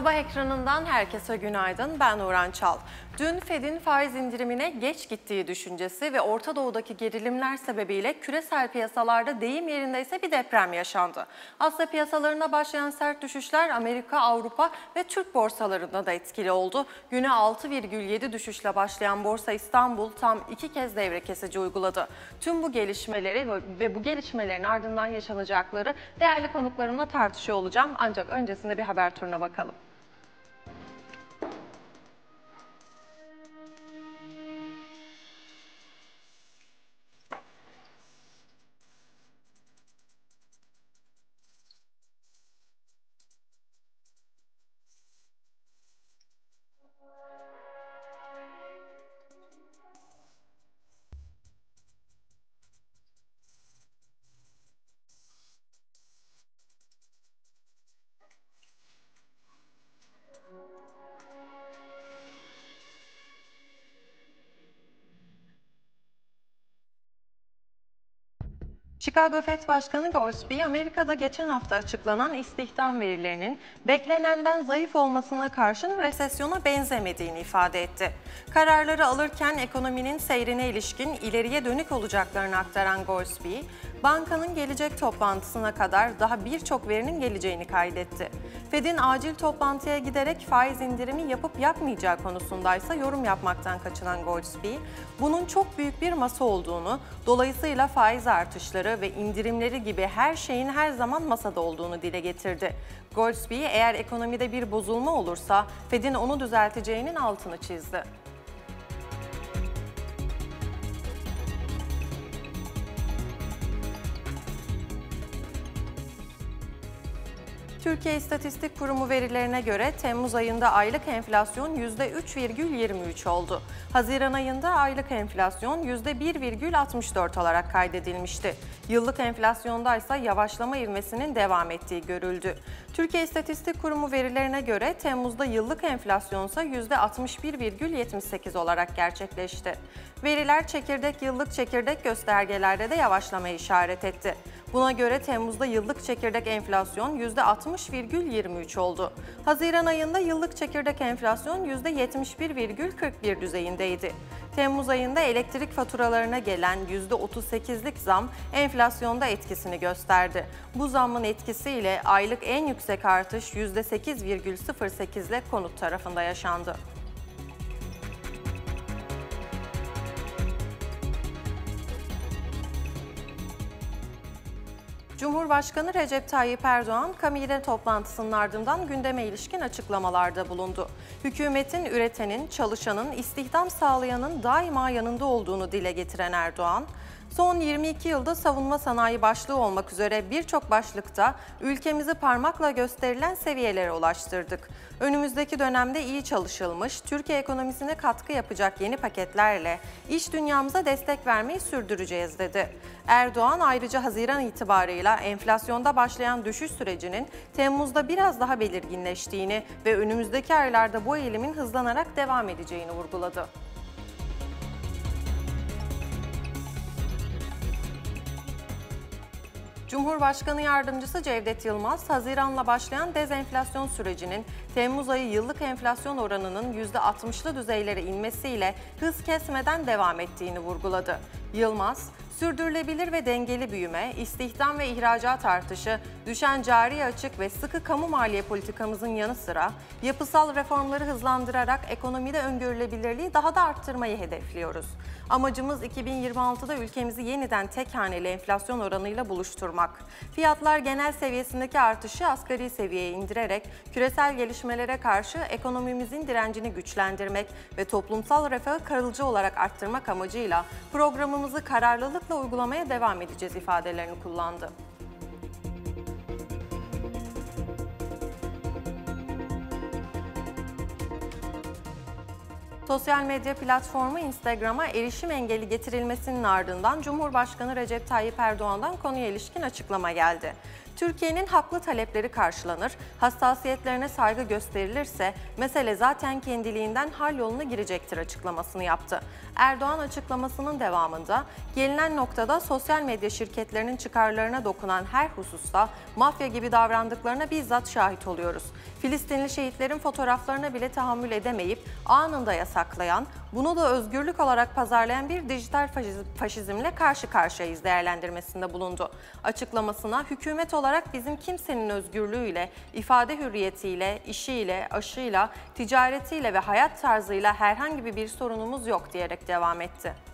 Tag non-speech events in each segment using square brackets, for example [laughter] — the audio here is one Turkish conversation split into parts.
Sabah ekranından herkese günaydın. Ben Uğran Çal. Dün Fed'in faiz indirimine geç gittiği düşüncesi ve Orta Doğu'daki gerilimler sebebiyle küresel piyasalarda deyim yerinde ise bir deprem yaşandı. Asya piyasalarına başlayan sert düşüşler Amerika, Avrupa ve Türk borsalarında da etkili oldu. Güne 6,7 düşüşle başlayan Borsa İstanbul tam iki kez devre kesici uyguladı. Tüm bu gelişmeleri ve bu gelişmelerin ardından yaşanacakları değerli konuklarımla tartışıyor olacağım. Ancak öncesinde bir haber turuna bakalım. Chicago Fed Başkanı Gorsby, Amerika'da geçen hafta açıklanan istihdam verilerinin beklenenden zayıf olmasına karşın resesyona benzemediğini ifade etti. Kararları alırken ekonominin seyrine ilişkin ileriye dönük olacaklarını aktaran Gorsby, bankanın gelecek toplantısına kadar daha birçok verinin geleceğini kaydetti. Fed'in acil toplantıya giderek faiz indirimi yapıp yapmayacağı konusundaysa yorum yapmaktan kaçınan Gorsby, bunun çok büyük bir masa olduğunu, dolayısıyla faiz artışları ve indirimleri gibi her şeyin her zaman masada olduğunu dile getirdi. Goldsby eğer ekonomide bir bozulma olursa Fed'in onu düzelteceğinin altını çizdi. Türkiye İstatistik Kurumu verilerine göre Temmuz ayında aylık enflasyon %3,23 oldu. Haziran ayında aylık enflasyon %1,64 olarak kaydedilmişti. Yıllık enflasyonda ise yavaşlama ivmesinin devam ettiği görüldü. Türkiye İstatistik Kurumu verilerine göre Temmuz'da yıllık enflasyon ise %61,78 olarak gerçekleşti. Veriler çekirdek yıllık çekirdek göstergelerde de yavaşlama işaret etti. Buna göre Temmuz'da yıllık çekirdek enflasyon %60,23 oldu. Haziran ayında yıllık çekirdek enflasyon %71,41 düzeyindeydi. Temmuz ayında elektrik faturalarına gelen %38'lik zam enflasyonda etkisini gösterdi. Bu zamın etkisiyle aylık en yüksek yüksek artış %8,08 ile konut tarafında yaşandı. Cumhurbaşkanı Recep Tayyip Erdoğan, kamile toplantısının ardından gündeme ilişkin açıklamalarda bulundu. Hükümetin üretenin, çalışanın, istihdam sağlayanın daima yanında olduğunu dile getiren Erdoğan, Son 22 yılda savunma sanayi başlığı olmak üzere birçok başlıkta ülkemizi parmakla gösterilen seviyelere ulaştırdık. Önümüzdeki dönemde iyi çalışılmış, Türkiye ekonomisine katkı yapacak yeni paketlerle iş dünyamıza destek vermeyi sürdüreceğiz dedi. Erdoğan ayrıca Haziran itibarıyla enflasyonda başlayan düşüş sürecinin Temmuz'da biraz daha belirginleştiğini ve önümüzdeki aylarda bu eğilimin hızlanarak devam edeceğini vurguladı. Cumhurbaşkanı Yardımcısı Cevdet Yılmaz, Haziran'la başlayan dezenflasyon sürecinin Temmuz ayı yıllık enflasyon oranının %60'lı düzeylere inmesiyle hız kesmeden devam ettiğini vurguladı. Yılmaz, sürdürülebilir ve dengeli büyüme, istihdam ve ihracat artışı, düşen cari açık ve sıkı kamu maliye politikamızın yanı sıra yapısal reformları hızlandırarak ekonomide öngörülebilirliği daha da arttırmayı hedefliyoruz. Amacımız 2026'da ülkemizi yeniden tek haneli enflasyon oranıyla buluşturmak. Fiyatlar genel seviyesindeki artışı asgari seviyeye indirerek küresel gelişmelere karşı ekonomimizin direncini güçlendirmek ve toplumsal refahı kalıcı olarak arttırmak amacıyla programımızı kararlılıkla uygulamaya devam edeceğiz ifadelerini kullandı. Sosyal medya platformu Instagram'a erişim engeli getirilmesinin ardından Cumhurbaşkanı Recep Tayyip Erdoğan'dan konuya ilişkin açıklama geldi. Türkiye'nin haklı talepleri karşılanır, hassasiyetlerine saygı gösterilirse mesele zaten kendiliğinden hal yoluna girecektir açıklamasını yaptı. Erdoğan açıklamasının devamında gelinen noktada sosyal medya şirketlerinin çıkarlarına dokunan her hususta mafya gibi davrandıklarına bizzat şahit oluyoruz. Filistinli şehitlerin fotoğraflarına bile tahammül edemeyip anında yasaklayan, bunu da özgürlük olarak pazarlayan bir dijital faşizmle karşı karşıyayız değerlendirmesinde bulundu. Açıklamasına hükümet olarak bizim kimsenin özgürlüğüyle, ifade hürriyetiyle, işiyle, aşıyla, ticaretiyle ve hayat tarzıyla herhangi bir sorunumuz yok diyerek devam etti.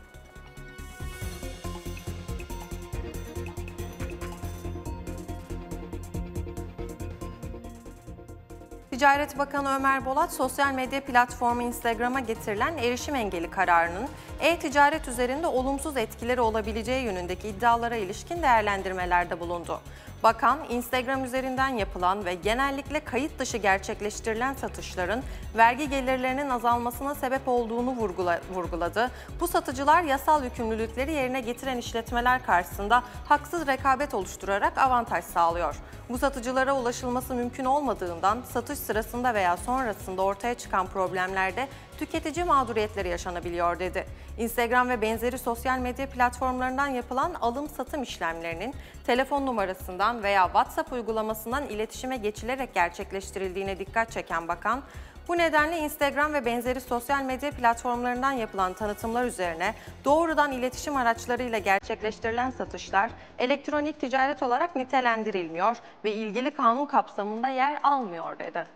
Ticaret Bakanı Ömer Bolat, sosyal medya platformu Instagram'a getirilen erişim engeli kararının e-ticaret üzerinde olumsuz etkileri olabileceği yönündeki iddialara ilişkin değerlendirmelerde bulundu. Bakan, Instagram üzerinden yapılan ve genellikle kayıt dışı gerçekleştirilen satışların vergi gelirlerinin azalmasına sebep olduğunu vurgula, vurguladı. Bu satıcılar yasal yükümlülükleri yerine getiren işletmeler karşısında haksız rekabet oluşturarak avantaj sağlıyor. Bu satıcılara ulaşılması mümkün olmadığından satış sırasında veya sonrasında ortaya çıkan problemlerde tüketici mağduriyetleri yaşanabiliyor dedi. Instagram ve benzeri sosyal medya platformlarından yapılan alım-satım işlemlerinin telefon numarasından veya WhatsApp uygulamasından iletişime geçilerek gerçekleştirildiğine dikkat çeken bakan, bu nedenle Instagram ve benzeri sosyal medya platformlarından yapılan tanıtımlar üzerine doğrudan iletişim araçlarıyla gerçekleştirilen satışlar elektronik ticaret olarak nitelendirilmiyor ve ilgili kanun kapsamında yer almıyor dedi.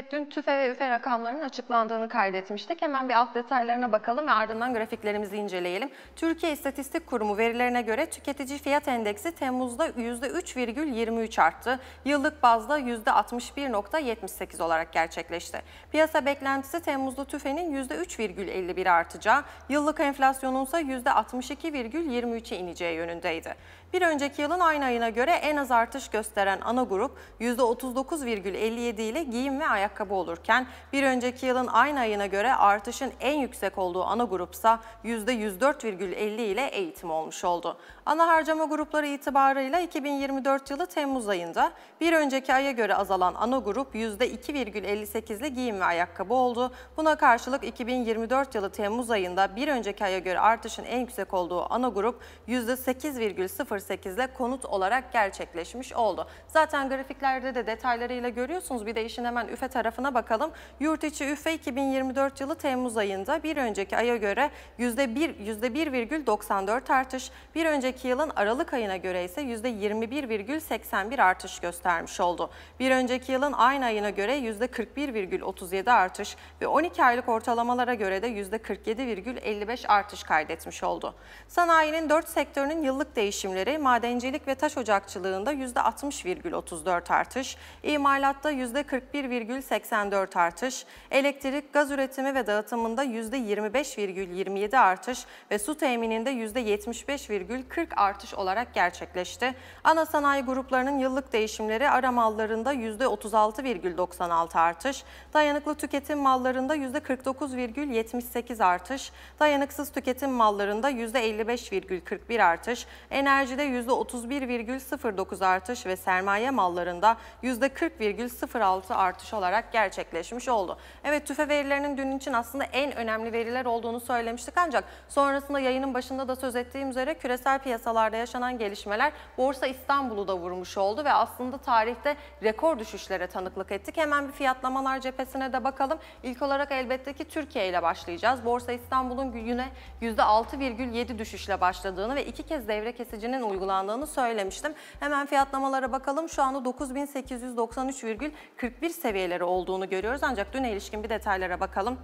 Evet dün TÜFE ve ÜFE rakamlarının açıklandığını kaydetmiştik. Hemen bir alt detaylarına bakalım ve ardından grafiklerimizi inceleyelim. Türkiye İstatistik Kurumu verilerine göre tüketici fiyat endeksi Temmuz'da %3,23 arttı. Yıllık bazda %61,78 olarak gerçekleşti. Piyasa beklentisi Temmuz'da TÜFE'nin %3,51 artacağı, yıllık enflasyonun ise %62,23'e ineceği yönündeydi. Bir önceki yılın aynı ayına göre en az artış gösteren ana grup %39,57 ile giyim ve ayakkabı olurken bir önceki yılın aynı ayına göre artışın en yüksek olduğu ana grupsa %104,50 ile eğitim olmuş oldu. Ana harcama grupları itibarıyla 2024 yılı Temmuz ayında bir önceki aya göre azalan ana grup %2,58'li giyim ve ayakkabı oldu. Buna karşılık 2024 yılı Temmuz ayında bir önceki aya göre artışın en yüksek olduğu ana grup %8,08'le konut olarak gerçekleşmiş oldu. Zaten grafiklerde de detaylarıyla görüyorsunuz. Bir de işin hemen üfe tarafına bakalım. Yurt içi üfe 2024 yılı Temmuz ayında bir önceki aya göre %1,94 artış, bir önceki önceki yılın Aralık ayına göre ise %21,81 artış göstermiş oldu. Bir önceki yılın aynı ayına göre %41,37 artış ve 12 aylık ortalamalara göre de %47,55 artış kaydetmiş oldu. Sanayinin 4 sektörünün yıllık değişimleri madencilik ve taş ocakçılığında %60,34 artış, imalatta %41,84 artış, elektrik, gaz üretimi ve dağıtımında %25,27 artış ve su temininde %75,40 %40 artış olarak gerçekleşti. Ana sanayi gruplarının yıllık değişimleri ara mallarında %36,96 artış, dayanıklı tüketim mallarında %49,78 artış, dayanıksız tüketim mallarında %55,41 artış, enerjide %31,09 artış ve sermaye mallarında %40,06 artış olarak gerçekleşmiş oldu. Evet TÜFE verilerinin dün için aslında en önemli veriler olduğunu söylemiştik ancak sonrasında yayının başında da söz ettiğim üzere küresel piyasalar piyasalarda yaşanan gelişmeler Borsa İstanbul'u da vurmuş oldu ve aslında tarihte rekor düşüşlere tanıklık ettik. Hemen bir fiyatlamalar cephesine de bakalım. İlk olarak elbette ki Türkiye ile başlayacağız. Borsa İstanbul'un güne %6,7 düşüşle başladığını ve iki kez devre kesicinin uygulandığını söylemiştim. Hemen fiyatlamalara bakalım. Şu anda 9893,41 seviyeleri olduğunu görüyoruz. Ancak dün ilişkin bir detaylara bakalım.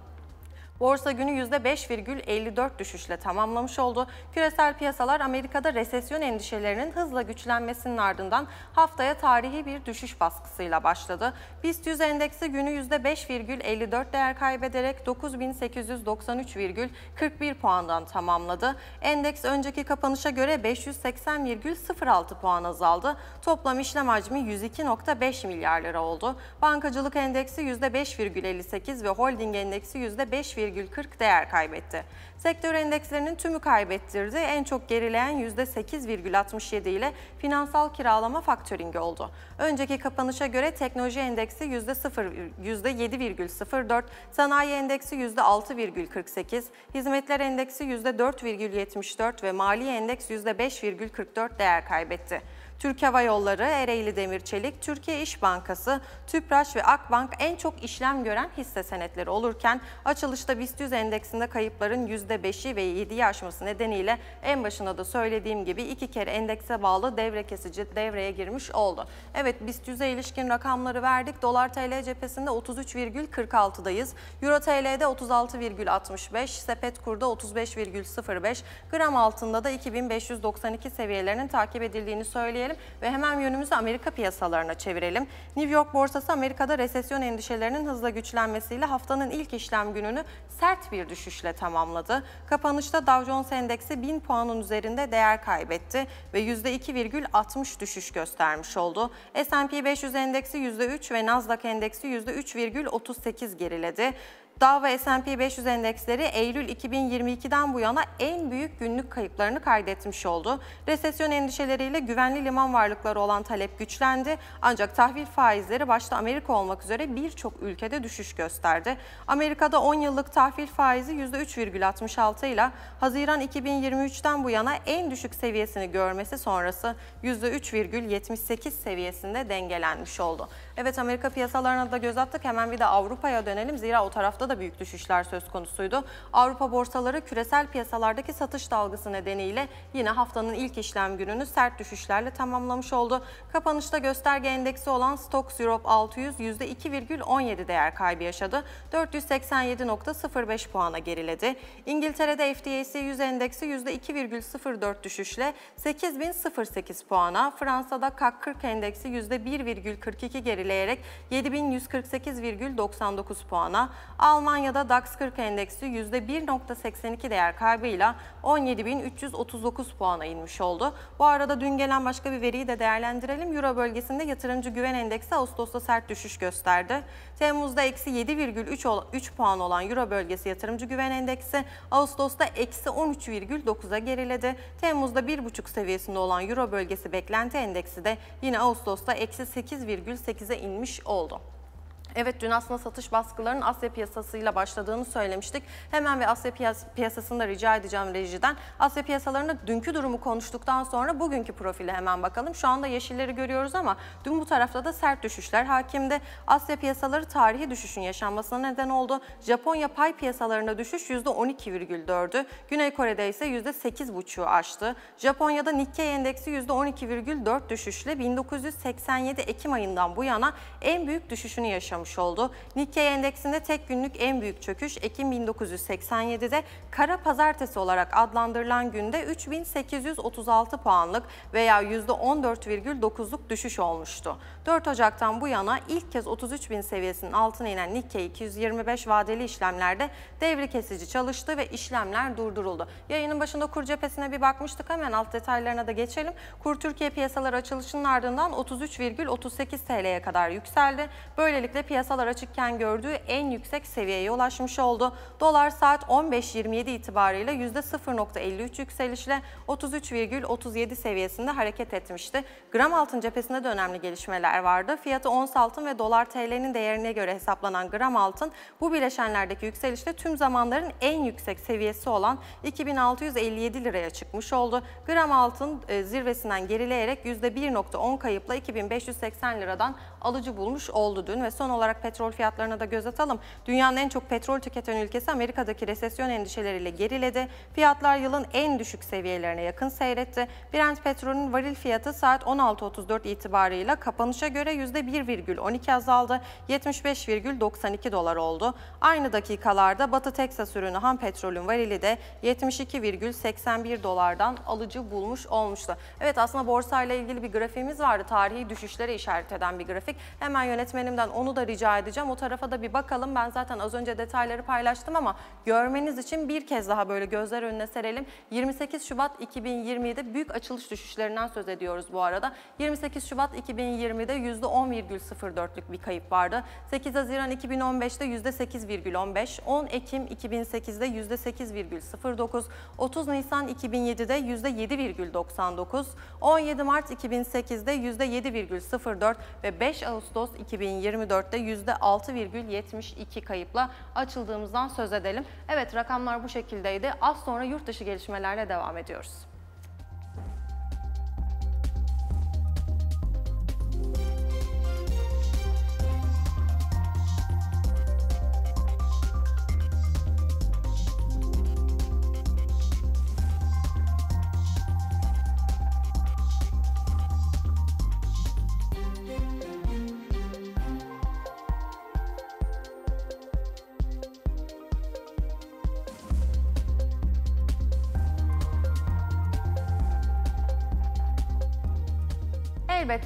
Borsa günü %5,54 düşüşle tamamlamış oldu. Küresel piyasalar Amerika'da resesyon endişelerinin hızla güçlenmesinin ardından haftaya tarihi bir düşüş baskısıyla başladı. BIST 100 endeksi günü %5,54 değer kaybederek 9893,41 puandan tamamladı. Endeks önceki kapanışa göre 580,06 puan azaldı. Toplam işlem hacmi 102,5 milyar lira oldu. Bankacılık endeksi %5,58 ve holding endeksi 5. %8,40 değer kaybetti. Sektör endekslerinin tümü kaybettirdi. En çok gerileyen %8,67 ile finansal kiralama faktöringi oldu. Önceki kapanışa göre teknoloji endeksi 0, %7,04, sanayi endeksi %6,48, hizmetler endeksi %4,74 ve mali endeks %5,44 değer kaybetti. Türk Hava Yolları, Ereğli Demir Çelik, Türkiye İş Bankası, Tüpraş ve Akbank en çok işlem gören hisse senetleri olurken açılışta BIST 100 endeksinde kayıpların %5'i ve 7'yi aşması nedeniyle en başında da söylediğim gibi iki kere endekse bağlı devre kesici devreye girmiş oldu. Evet BIST 100'e ilişkin rakamları verdik. Dolar TL cephesinde 33,46'dayız. Euro TL'de 36,65, sepet kurda 35,05, gram altında da 2592 seviyelerinin takip edildiğini söyleyebiliriz ilerleyelim ve hemen yönümüzü Amerika piyasalarına çevirelim. New York borsası Amerika'da resesyon endişelerinin hızla güçlenmesiyle haftanın ilk işlem gününü sert bir düşüşle tamamladı. Kapanışta Dow Jones Endeksi 1000 puanın üzerinde değer kaybetti ve %2,60 düşüş göstermiş oldu. S&P 500 Endeksi %3 ve Nasdaq Endeksi %3,38 geriledi. Dava S&P 500 endeksleri Eylül 2022'den bu yana en büyük günlük kayıplarını kaydetmiş oldu. Resesyon endişeleriyle güvenli liman varlıkları olan talep güçlendi ancak tahvil faizleri başta Amerika olmak üzere birçok ülkede düşüş gösterdi. Amerika'da 10 yıllık tahvil faizi %3,66 ile Haziran 2023'ten bu yana en düşük seviyesini görmesi sonrası %3,78 seviyesinde dengelenmiş oldu. Evet Amerika piyasalarına da göz attık. Hemen bir de Avrupa'ya dönelim. Zira o tarafta da büyük düşüşler söz konusuydu. Avrupa borsaları küresel piyasalardaki satış dalgası nedeniyle yine haftanın ilk işlem gününü sert düşüşlerle tamamlamış oldu. Kapanışta gösterge endeksi olan Stoxx Europe 600 %2,17 değer kaybı yaşadı. 487.05 puana geriledi. İngiltere'de FTSE 100 endeksi %2,04 düşüşle 8008 puana, Fransa'da CAC 40 endeksi %1,42 geriledi gerileyerek 7148,99 puana, Almanya'da DAX 40 endeksi %1.82 değer kaybıyla 17.339 puana inmiş oldu. Bu arada dün gelen başka bir veriyi de değerlendirelim. Euro bölgesinde yatırımcı güven endeksi Ağustos'ta sert düşüş gösterdi. Temmuz'da eksi 7,3 puan olan Euro bölgesi yatırımcı güven endeksi Ağustos'ta eksi 13,9'a geriledi. Temmuz'da 1,5 seviyesinde olan Euro bölgesi beklenti endeksi de yine Ağustos'ta eksi 8,8'e inmiş oldu. Evet dün aslında satış baskılarının Asya piyasasıyla başladığını söylemiştik. Hemen ve Asya piyasasında rica edeceğim rejiden. Asya piyasalarında dünkü durumu konuştuktan sonra bugünkü profili hemen bakalım. Şu anda yeşilleri görüyoruz ama dün bu tarafta da sert düşüşler hakimdi. Asya piyasaları tarihi düşüşün yaşanmasına neden oldu. Japonya pay piyasalarında düşüş %12,4'ü. Güney Kore'de ise %8,5'u aştı. Japonya'da Nikkei endeksi %12,4 düşüşle 1987 Ekim ayından bu yana en büyük düşüşünü yaşamış olmuş oldu. Nikkei endeksinde tek günlük en büyük çöküş Ekim 1987'de kara pazartesi olarak adlandırılan günde 3836 puanlık veya %14,9'luk düşüş olmuştu. 4 Ocak'tan bu yana ilk kez 33 bin seviyesinin altına inen Nikkei 225 vadeli işlemlerde devri kesici çalıştı ve işlemler durduruldu. Yayının başında kur cephesine bir bakmıştık hemen alt detaylarına da geçelim. Kur Türkiye piyasaları açılışının ardından 33,38 TL'ye kadar yükseldi. Böylelikle piyasalar piyasalar açıkken gördüğü en yüksek seviyeye ulaşmış oldu. Dolar saat 15.27 itibariyle %0.53 yükselişle 33,37 seviyesinde hareket etmişti. Gram altın cephesinde de önemli gelişmeler vardı. Fiyatı ons altın ve dolar TL'nin değerine göre hesaplanan gram altın bu bileşenlerdeki yükselişte tüm zamanların en yüksek seviyesi olan 2657 liraya çıkmış oldu. Gram altın e, zirvesinden gerileyerek %1.10 kayıpla 2580 liradan alıcı bulmuş oldu dün ve son olarak petrol fiyatlarına da göz atalım. Dünyanın en çok petrol tüketen ülkesi Amerika'daki resesyon endişeleriyle geriledi. Fiyatlar yılın en düşük seviyelerine yakın seyretti. Brent petrolün varil fiyatı saat 16.34 itibarıyla kapanışa göre %1,12 azaldı. 75,92 dolar oldu. Aynı dakikalarda Batı Teksas ürünü ham petrolün varili de 72,81 dolardan alıcı bulmuş olmuştu. Evet aslında borsayla ilgili bir grafiğimiz vardı. Tarihi düşüşlere işaret eden bir grafik. Hemen yönetmenimden onu da rica edeceğim. O tarafa da bir bakalım. Ben zaten az önce detayları paylaştım ama görmeniz için bir kez daha böyle gözler önüne serelim. 28 Şubat 2020'de büyük açılış düşüşlerinden söz ediyoruz bu arada. 28 Şubat 2020'de %10,04'lük bir kayıp vardı. 8 Haziran 2015'te %8,15, 10 Ekim 2008'de %8,09, 30 Nisan 2007'de %7,99, 17 Mart 2008'de %7,04 ve 5 Ağustos 2024'te 2024'te %6,72 kayıpla açıldığımızdan söz edelim. Evet rakamlar bu şekildeydi. Az sonra yurt dışı gelişmelerle devam ediyoruz.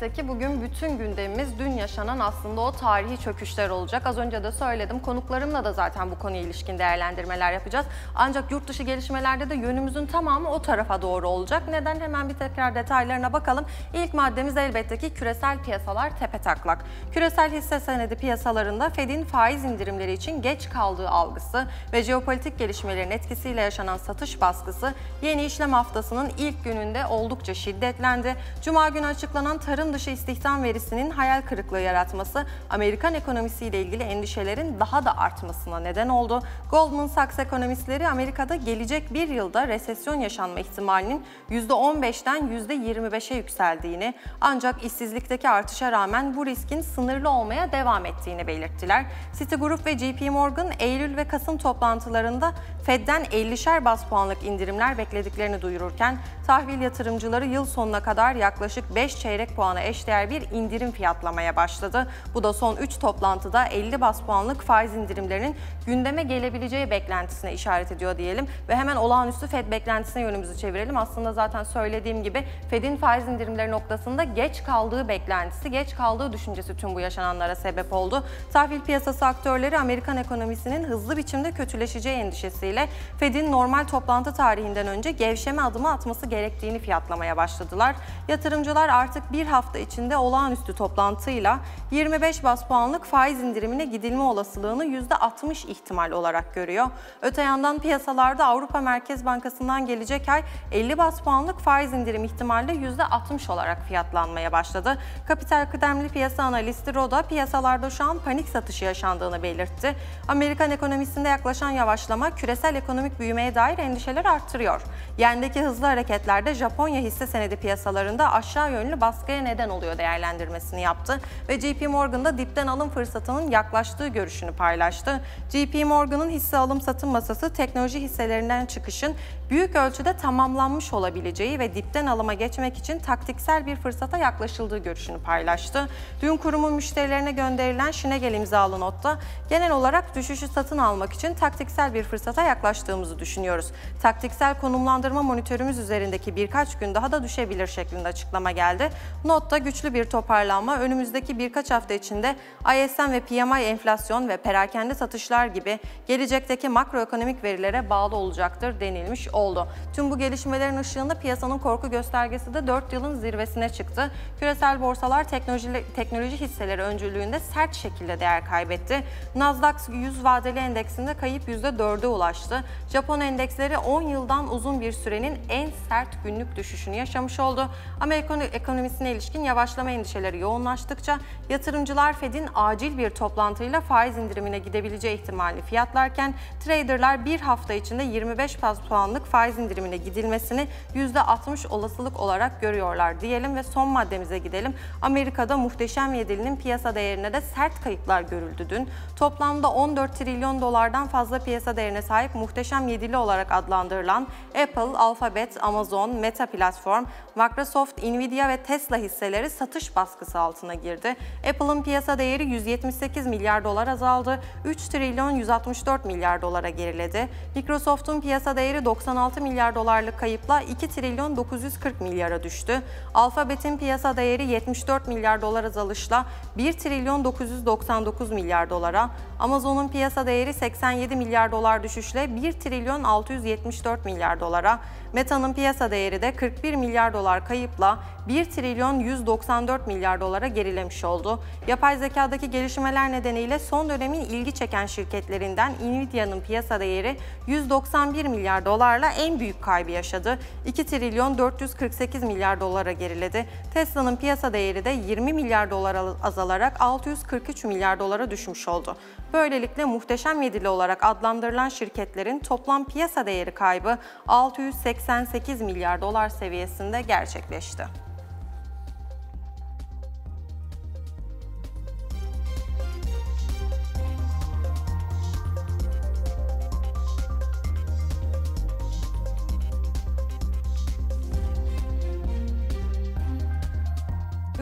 elbette ki bugün bütün gündemimiz dün yaşanan aslında o tarihi çöküşler olacak. Az önce de söyledim konuklarımla da zaten bu konuya ilişkin değerlendirmeler yapacağız. Ancak yurt dışı gelişmelerde de yönümüzün tamamı o tarafa doğru olacak. Neden hemen bir tekrar detaylarına bakalım. İlk maddemiz elbette ki küresel piyasalar tepe taklak. Küresel hisse senedi piyasalarında Fed'in faiz indirimleri için geç kaldığı algısı ve jeopolitik gelişmelerin etkisiyle yaşanan satış baskısı yeni işlem haftasının ilk gününde oldukça şiddetlendi. Cuma günü açıklanan tarım tarım dışı istihdam verisinin hayal kırıklığı yaratması Amerikan ekonomisiyle ilgili endişelerin daha da artmasına neden oldu. Goldman Sachs ekonomistleri Amerika'da gelecek bir yılda resesyon yaşanma ihtimalinin %15'ten %25'e yükseldiğini ancak işsizlikteki artışa rağmen bu riskin sınırlı olmaya devam ettiğini belirttiler. Citigroup ve JP Morgan Eylül ve Kasım toplantılarında Fed'den 50'şer bas puanlık indirimler beklediklerini duyururken tahvil yatırımcıları yıl sonuna kadar yaklaşık 5 çeyrek puana oranına eşdeğer bir indirim fiyatlamaya başladı. Bu da son 3 toplantıda 50 bas puanlık faiz indirimlerinin gündeme gelebileceği beklentisine işaret ediyor diyelim. Ve hemen olağanüstü FED beklentisine yönümüzü çevirelim. Aslında zaten söylediğim gibi FED'in faiz indirimleri noktasında geç kaldığı beklentisi, geç kaldığı düşüncesi tüm bu yaşananlara sebep oldu. Tahvil piyasası aktörleri Amerikan ekonomisinin hızlı biçimde kötüleşeceği endişesiyle FED'in normal toplantı tarihinden önce gevşeme adımı atması gerektiğini fiyatlamaya başladılar. Yatırımcılar artık bir hafta hafta içinde olağanüstü toplantıyla 25 bas puanlık faiz indirimine gidilme olasılığını %60 ihtimal olarak görüyor. Öte yandan piyasalarda Avrupa Merkez Bankası'ndan gelecek ay 50 bas puanlık faiz indirim ihtimali de %60 olarak fiyatlanmaya başladı. Kapital kıdemli piyasa analisti Roda piyasalarda şu an panik satışı yaşandığını belirtti. Amerikan ekonomisinde yaklaşan yavaşlama küresel ekonomik büyümeye dair endişeler arttırıyor. Yendeki hızlı hareketlerde Japonya hisse senedi piyasalarında aşağı yönlü baskıya neden neden oluyor değerlendirmesini yaptı ve JP Morgan da dipten alım fırsatının yaklaştığı görüşünü paylaştı. JP Morgan'ın hisse alım satım masası teknoloji hisselerinden çıkışın büyük ölçüde tamamlanmış olabileceği ve dipten alıma geçmek için taktiksel bir fırsata yaklaşıldığı görüşünü paylaştı. Dün kurumu müşterilerine gönderilen Şinegel imzalı notta genel olarak düşüşü satın almak için taktiksel bir fırsata yaklaştığımızı düşünüyoruz. Taktiksel konumlandırma monitörümüz üzerindeki birkaç gün daha da düşebilir şeklinde açıklama geldi. Notta güçlü bir toparlanma önümüzdeki birkaç hafta içinde ISM ve PMI enflasyon ve perakende satışlar gibi gelecekteki makroekonomik verilere bağlı olacaktır denilmiş oldu oldu. Tüm bu gelişmelerin ışığında piyasanın korku göstergesi de 4 yılın zirvesine çıktı. Küresel borsalar teknoloji, teknoloji hisseleri öncülüğünde sert şekilde değer kaybetti. Nasdaq 100 vadeli endeksinde kayıp %4'e ulaştı. Japon endeksleri 10 yıldan uzun bir sürenin en sert günlük düşüşünü yaşamış oldu. Amerikan ekonomisine ilişkin yavaşlama endişeleri yoğunlaştıkça yatırımcılar Fed'in acil bir toplantıyla faiz indirimine gidebileceği ihtimalini fiyatlarken traderlar bir hafta içinde 25 baz puanlık faiz indirimine gidilmesini %60 olasılık olarak görüyorlar diyelim ve son maddemize gidelim. Amerika'da muhteşem yedilinin piyasa değerine de sert kayıplar görüldü dün. Toplamda 14 trilyon dolardan fazla piyasa değerine sahip muhteşem yedili olarak adlandırılan Apple, Alphabet, Amazon, Meta platform, Microsoft, Nvidia ve Tesla hisseleri satış baskısı altına girdi. Apple'ın piyasa değeri 178 milyar dolar azaldı, 3 trilyon 164 milyar dolara geriledi. Microsoft'un piyasa değeri 96 196 milyar dolarlık kayıpla 2 trilyon 940 milyara düştü. Alfabet'in piyasa değeri 74 milyar dolar azalışla 1 trilyon 999 milyar dolara, Amazon'un piyasa değeri 87 milyar dolar düşüşle 1 trilyon 674 milyar dolara, Meta'nın piyasa değeri de 41 milyar dolar kayıpla 1 trilyon 194 milyar dolara gerilemiş oldu. Yapay zekadaki gelişmeler nedeniyle son dönemin ilgi çeken şirketlerinden Nvidia'nın piyasa değeri 191 milyar dolarla en büyük kaybı yaşadı. 2 trilyon 448 milyar dolara geriledi. Tesla'nın piyasa değeri de 20 milyar dolar azalarak 643 milyar dolara düşmüş oldu. Böylelikle muhteşem yedili olarak adlandırılan şirketlerin toplam piyasa değeri kaybı 688 milyar dolar seviyesinde gerçekleşti.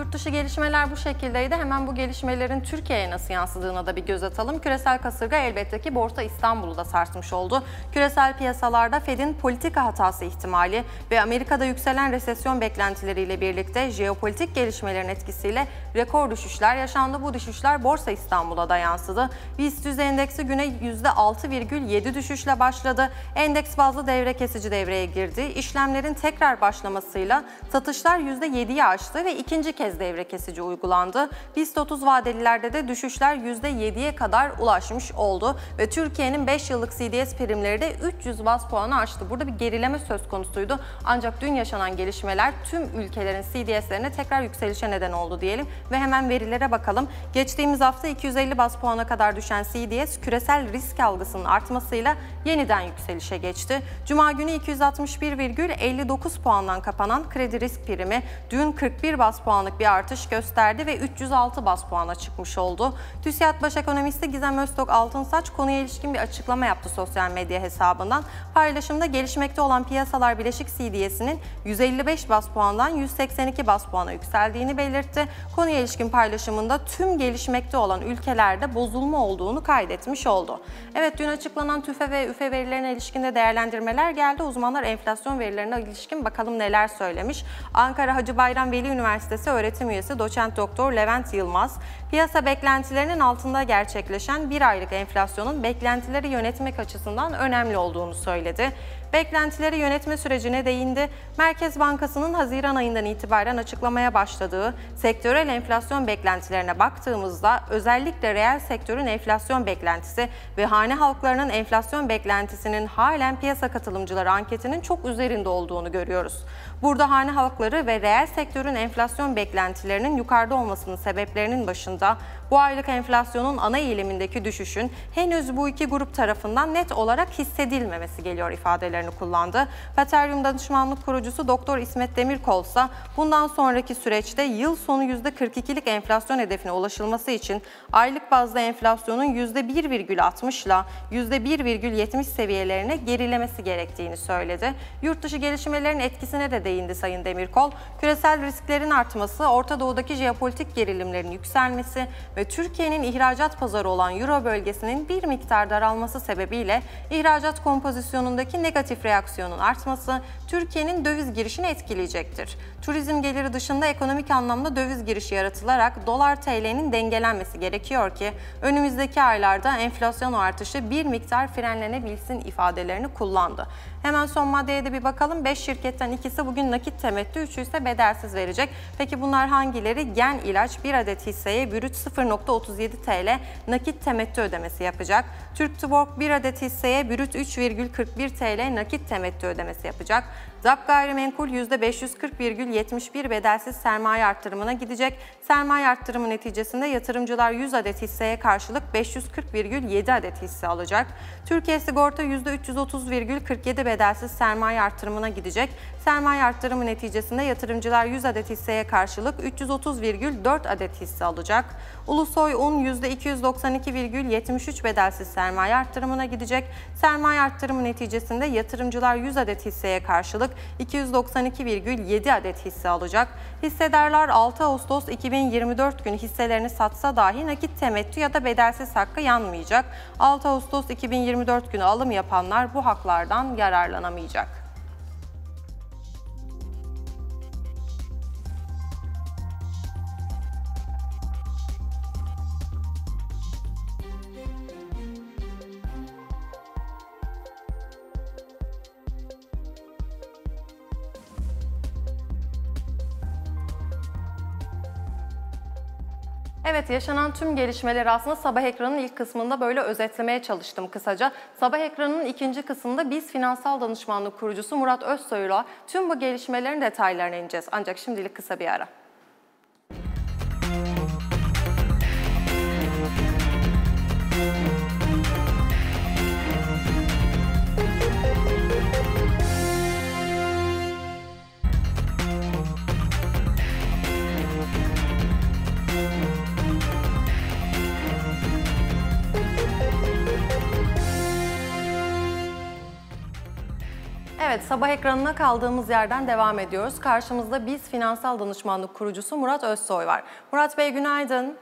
Yurt dışı gelişmeler bu şekildeydi. Hemen bu gelişmelerin Türkiye'ye nasıl yansıdığına da bir göz atalım. Küresel kasırga elbette ki Borsa İstanbul'u da sarsmış oldu. Küresel piyasalarda Fed'in politika hatası ihtimali ve Amerika'da yükselen resesyon beklentileriyle birlikte jeopolitik gelişmelerin etkisiyle rekor düşüşler yaşandı. Bu düşüşler Borsa İstanbul'a da yansıdı. BIST endeksi güne %6,7 düşüşle başladı. Endeks bazlı devre kesici devreye girdi. İşlemlerin tekrar başlamasıyla satışlar %7'yi aştı ve ikinci kez devre kesici uygulandı. BIST 30 vadelilerde de düşüşler %7'ye kadar ulaşmış oldu ve Türkiye'nin 5 yıllık CDS primleri de 300 bas puanı aştı. Burada bir gerileme söz konusuydu. Ancak dün yaşanan gelişmeler tüm ülkelerin CDS'lerine tekrar yükselişe neden oldu diyelim ve hemen verilere bakalım. Geçtiğimiz hafta 250 bas puana kadar düşen CDS küresel risk algısının artmasıyla yeniden yükselişe geçti. Cuma günü 261,59 puandan kapanan kredi risk primi dün 41 bas puanlık bir artış gösterdi ve 306 bas puana çıkmış oldu. TÜSİAD Baş Ekonomisti Gizem Öztok Altınsaç konuya ilişkin bir açıklama yaptı sosyal medya hesabından. Paylaşımda gelişmekte olan piyasalar bileşik CDS'inin 155 bas puandan 182 bas puana yükseldiğini belirtti. Konuya ilişkin paylaşımında tüm gelişmekte olan ülkelerde bozulma olduğunu kaydetmiş oldu. Evet dün açıklanan TÜFE ve ÜFE verilerine ilişkinde değerlendirmeler geldi. Uzmanlar enflasyon verilerine ilişkin bakalım neler söylemiş. Ankara Hacı Bayram Veli Üniversitesi öğretim öğretim üyesi doçent doktor Levent Yılmaz, piyasa beklentilerinin altında gerçekleşen bir aylık enflasyonun beklentileri yönetmek açısından önemli olduğunu söyledi. Beklentileri yönetme sürecine değindi. Merkez Bankası'nın Haziran ayından itibaren açıklamaya başladığı sektörel enflasyon beklentilerine baktığımızda özellikle reel sektörün enflasyon beklentisi ve hane halklarının enflasyon beklentisinin halen piyasa katılımcıları anketinin çok üzerinde olduğunu görüyoruz. Burada hane halkları ve reel sektörün enflasyon beklentilerinin yukarıda olmasının sebeplerinin başında bu aylık enflasyonun ana eğilimindeki düşüşün henüz bu iki grup tarafından net olarak hissedilmemesi geliyor ifadelerini kullandı. Paterium Danışmanlık Kurucusu Doktor İsmet Demirkol ise bundan sonraki süreçte yıl sonu %42'lik enflasyon hedefine ulaşılması için aylık bazda enflasyonun %1,60 ile %1,70 seviyelerine gerilemesi gerektiğini söyledi. Yurt dışı gelişmelerin etkisine de değindi Sayın Demirkol. Küresel risklerin artması, Orta Doğu'daki jeopolitik gerilimlerin yükselmesi ve Türkiye'nin ihracat pazarı olan Euro bölgesinin bir miktar daralması sebebiyle ihracat kompozisyonundaki negatif reaksiyonun artması Türkiye'nin döviz girişini etkileyecektir. Turizm geliri dışında ekonomik anlamda döviz girişi yaratılarak dolar TL'nin dengelenmesi gerekiyor ki önümüzdeki aylarda enflasyon artışı bir miktar frenlenebilsin ifadelerini kullandı. Hemen son maddeye de bir bakalım. 5 şirketten ikisi bugün nakit temettü, 3'ü ise bedelsiz verecek. Peki bunlar hangileri? Gen ilaç 1 adet hisseye bürüt 0.37 TL nakit temettü ödemesi yapacak. Türk Tvork 1 adet hisseye bürüt 3,41 TL nakit temettü ödemesi yapacak. ZAP gayrimenkul %540,71 bedelsiz sermaye arttırımına gidecek. Sermaye arttırımı neticesinde yatırımcılar 100 adet hisseye karşılık 540,7 adet hisse alacak. Türkiye Sigorta %330,47 bedelsiz sermaye arttırımına gidecek. Sermaye arttırımı neticesinde yatırımcılar 100 adet hisseye karşılık 330,4 adet hisse alacak. Ulusoy Un %292,73 bedelsiz sermaye arttırımına gidecek. Sermaye arttırımı neticesinde yatırımcılar 100 adet hisseye karşılık 292,7 adet hisse alacak. Hissedarlar 6 Ağustos 2024 günü hisselerini satsa dahi nakit temettü ya da bedelsiz hakkı yanmayacak. 6 Ağustos 2024 günü alım yapanlar bu haklardan yararlanamayacak. Evet yaşanan tüm gelişmeleri aslında sabah ekranın ilk kısmında böyle özetlemeye çalıştım kısaca. Sabah ekranının ikinci kısmında biz finansal danışmanlık kurucusu Murat Özsoy'la tüm bu gelişmelerin detaylarını ineceğiz. Ancak şimdilik kısa bir ara. Evet, sabah ekranına kaldığımız yerden devam ediyoruz. Karşımızda Biz Finansal Danışmanlık kurucusu Murat Özsoy var. Murat Bey günaydın.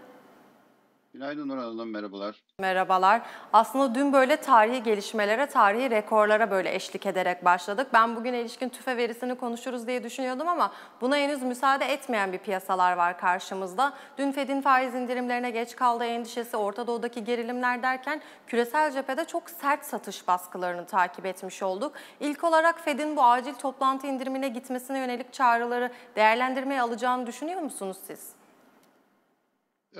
Günaydın Nurhan Hanım, merhabalar. Merhabalar. Aslında dün böyle tarihi gelişmelere, tarihi rekorlara böyle eşlik ederek başladık. Ben bugün ilişkin tüfe verisini konuşuruz diye düşünüyordum ama buna henüz müsaade etmeyen bir piyasalar var karşımızda. Dün Fed'in faiz indirimlerine geç kaldığı endişesi, Orta Doğu'daki gerilimler derken küresel cephede çok sert satış baskılarını takip etmiş olduk. İlk olarak Fed'in bu acil toplantı indirimine gitmesine yönelik çağrıları değerlendirmeye alacağını düşünüyor musunuz siz?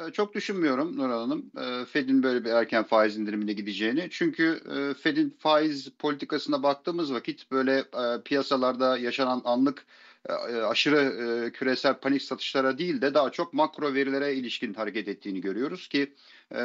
Ee, çok düşünmüyorum Nural Hanım ee, Fed'in böyle bir erken faiz indirimine gideceğini. Çünkü e, Fed'in faiz politikasına baktığımız vakit böyle e, piyasalarda yaşanan anlık e, aşırı küresel panik satışlara değil de daha çok makro verilere ilişkin hareket ettiğini görüyoruz ki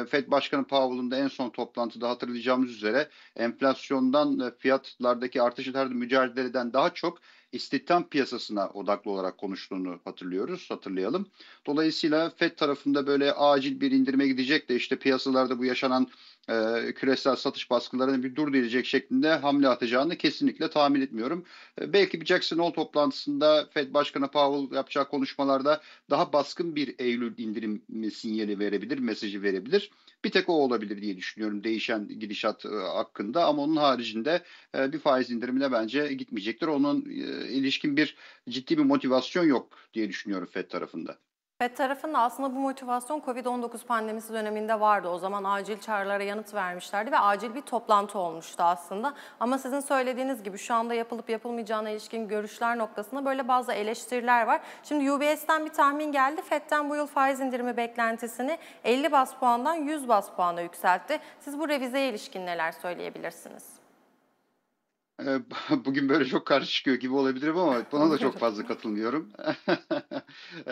Fed Başkanı Powell'ın da en son toplantıda hatırlayacağımız üzere enflasyondan fiyatlardaki artışı mücadeleden daha çok istihdam piyasasına odaklı olarak konuştuğunu hatırlıyoruz, hatırlayalım. Dolayısıyla FED tarafında böyle acil bir indirime gidecek de işte piyasalarda bu yaşanan e, küresel satış baskılarını bir dur diyecek şeklinde hamle atacağını kesinlikle tahmin etmiyorum. E, belki bir Jackson Hole toplantısında Fed Başkanı Powell yapacağı konuşmalarda daha baskın bir Eylül indirim sinyali verebilir, mesajı verebilir. Bir tek o olabilir diye düşünüyorum değişen gidişat e, hakkında ama onun haricinde e, bir faiz indirimine bence gitmeyecektir. Onun e, ilişkin bir ciddi bir motivasyon yok diye düşünüyorum Fed tarafında. Fed tarafının aslında bu motivasyon COVID-19 pandemisi döneminde vardı. O zaman acil çağrılara yanıt vermişlerdi ve acil bir toplantı olmuştu aslında. Ama sizin söylediğiniz gibi şu anda yapılıp yapılmayacağına ilişkin görüşler noktasında böyle bazı eleştiriler var. Şimdi UBS'ten bir tahmin geldi. FED'den bu yıl faiz indirimi beklentisini 50 bas puandan 100 bas puana yükseltti. Siz bu revizeye ilişkin neler söyleyebilirsiniz? [laughs] Bugün böyle çok karşı çıkıyor gibi olabilirim ama [laughs] buna da çok fazla katılmıyorum. [laughs]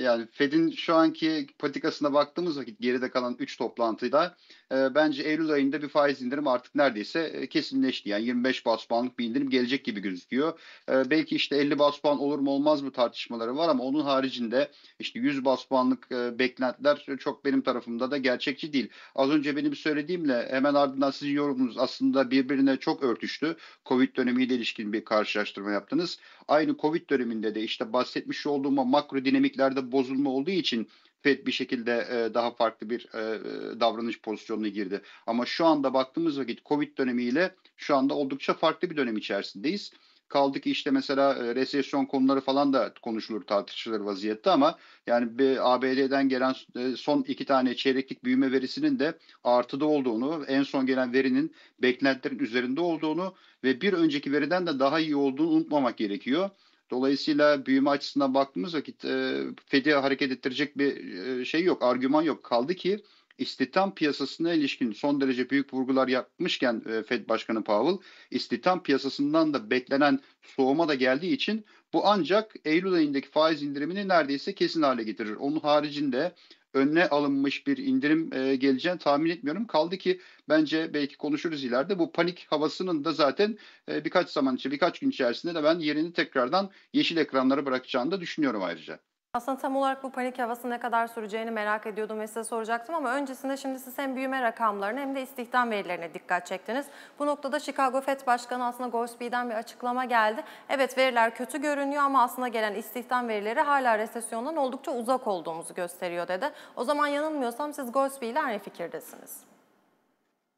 yani Fed'in şu anki patikasına baktığımız vakit geride kalan 3 toplantıyla bence Eylül ayında bir faiz indirim artık neredeyse kesinleşti. Yani 25 bas puanlık bir indirim gelecek gibi gözüküyor. Belki işte 50 bas puan olur mu olmaz mı tartışmaları var ama onun haricinde işte 100 bas puanlık beklentiler çok benim tarafımda da gerçekçi değil. Az önce benim söylediğimle hemen ardından sizin yorumunuz aslında birbirine çok örtüştü. Covid dönemiyle ilişkin bir karşılaştırma yaptınız. Aynı Covid döneminde de işte bahsetmiş olduğum makro dinamiklerde bozulma olduğu için Fed bir şekilde e, daha farklı bir e, e, davranış pozisyonuna girdi. Ama şu anda baktığımız vakit Covid dönemiyle şu anda oldukça farklı bir dönem içerisindeyiz. Kaldı ki işte mesela e, resesyon konuları falan da konuşulur tartışılır vaziyette ama yani bir ABD'den gelen e, son iki tane çeyreklik büyüme verisinin de artıda olduğunu, en son gelen verinin beklentilerin üzerinde olduğunu ve bir önceki veriden de daha iyi olduğunu unutmamak gerekiyor. Dolayısıyla büyüme açısından baktığımız vakit e, Fed'i hareket ettirecek bir e, şey yok, argüman yok. Kaldı ki istihdam piyasasına ilişkin son derece büyük vurgular yapmışken e, Fed Başkanı Powell istihdam piyasasından da beklenen soğuma da geldiği için bu ancak Eylül ayındaki faiz indirimini neredeyse kesin hale getirir. Onun haricinde önüne alınmış bir indirim e, geleceğini tahmin etmiyorum. Kaldı ki bence belki konuşuruz ileride bu panik havasının da zaten e, birkaç zaman içinde, birkaç gün içerisinde de ben yerini tekrardan yeşil ekranlara bırakacağını da düşünüyorum ayrıca. Aslında tam olarak bu panik havası ne kadar süreceğini merak ediyordum ve size soracaktım ama öncesinde şimdi siz hem büyüme rakamlarına hem de istihdam verilerine dikkat çektiniz. Bu noktada Chicago Fed Başkanı aslında Gorsby'den bir açıklama geldi. Evet veriler kötü görünüyor ama aslında gelen istihdam verileri hala resesyondan oldukça uzak olduğumuzu gösteriyor dedi. O zaman yanılmıyorsam siz Gorsby ile aynı fikirdesiniz.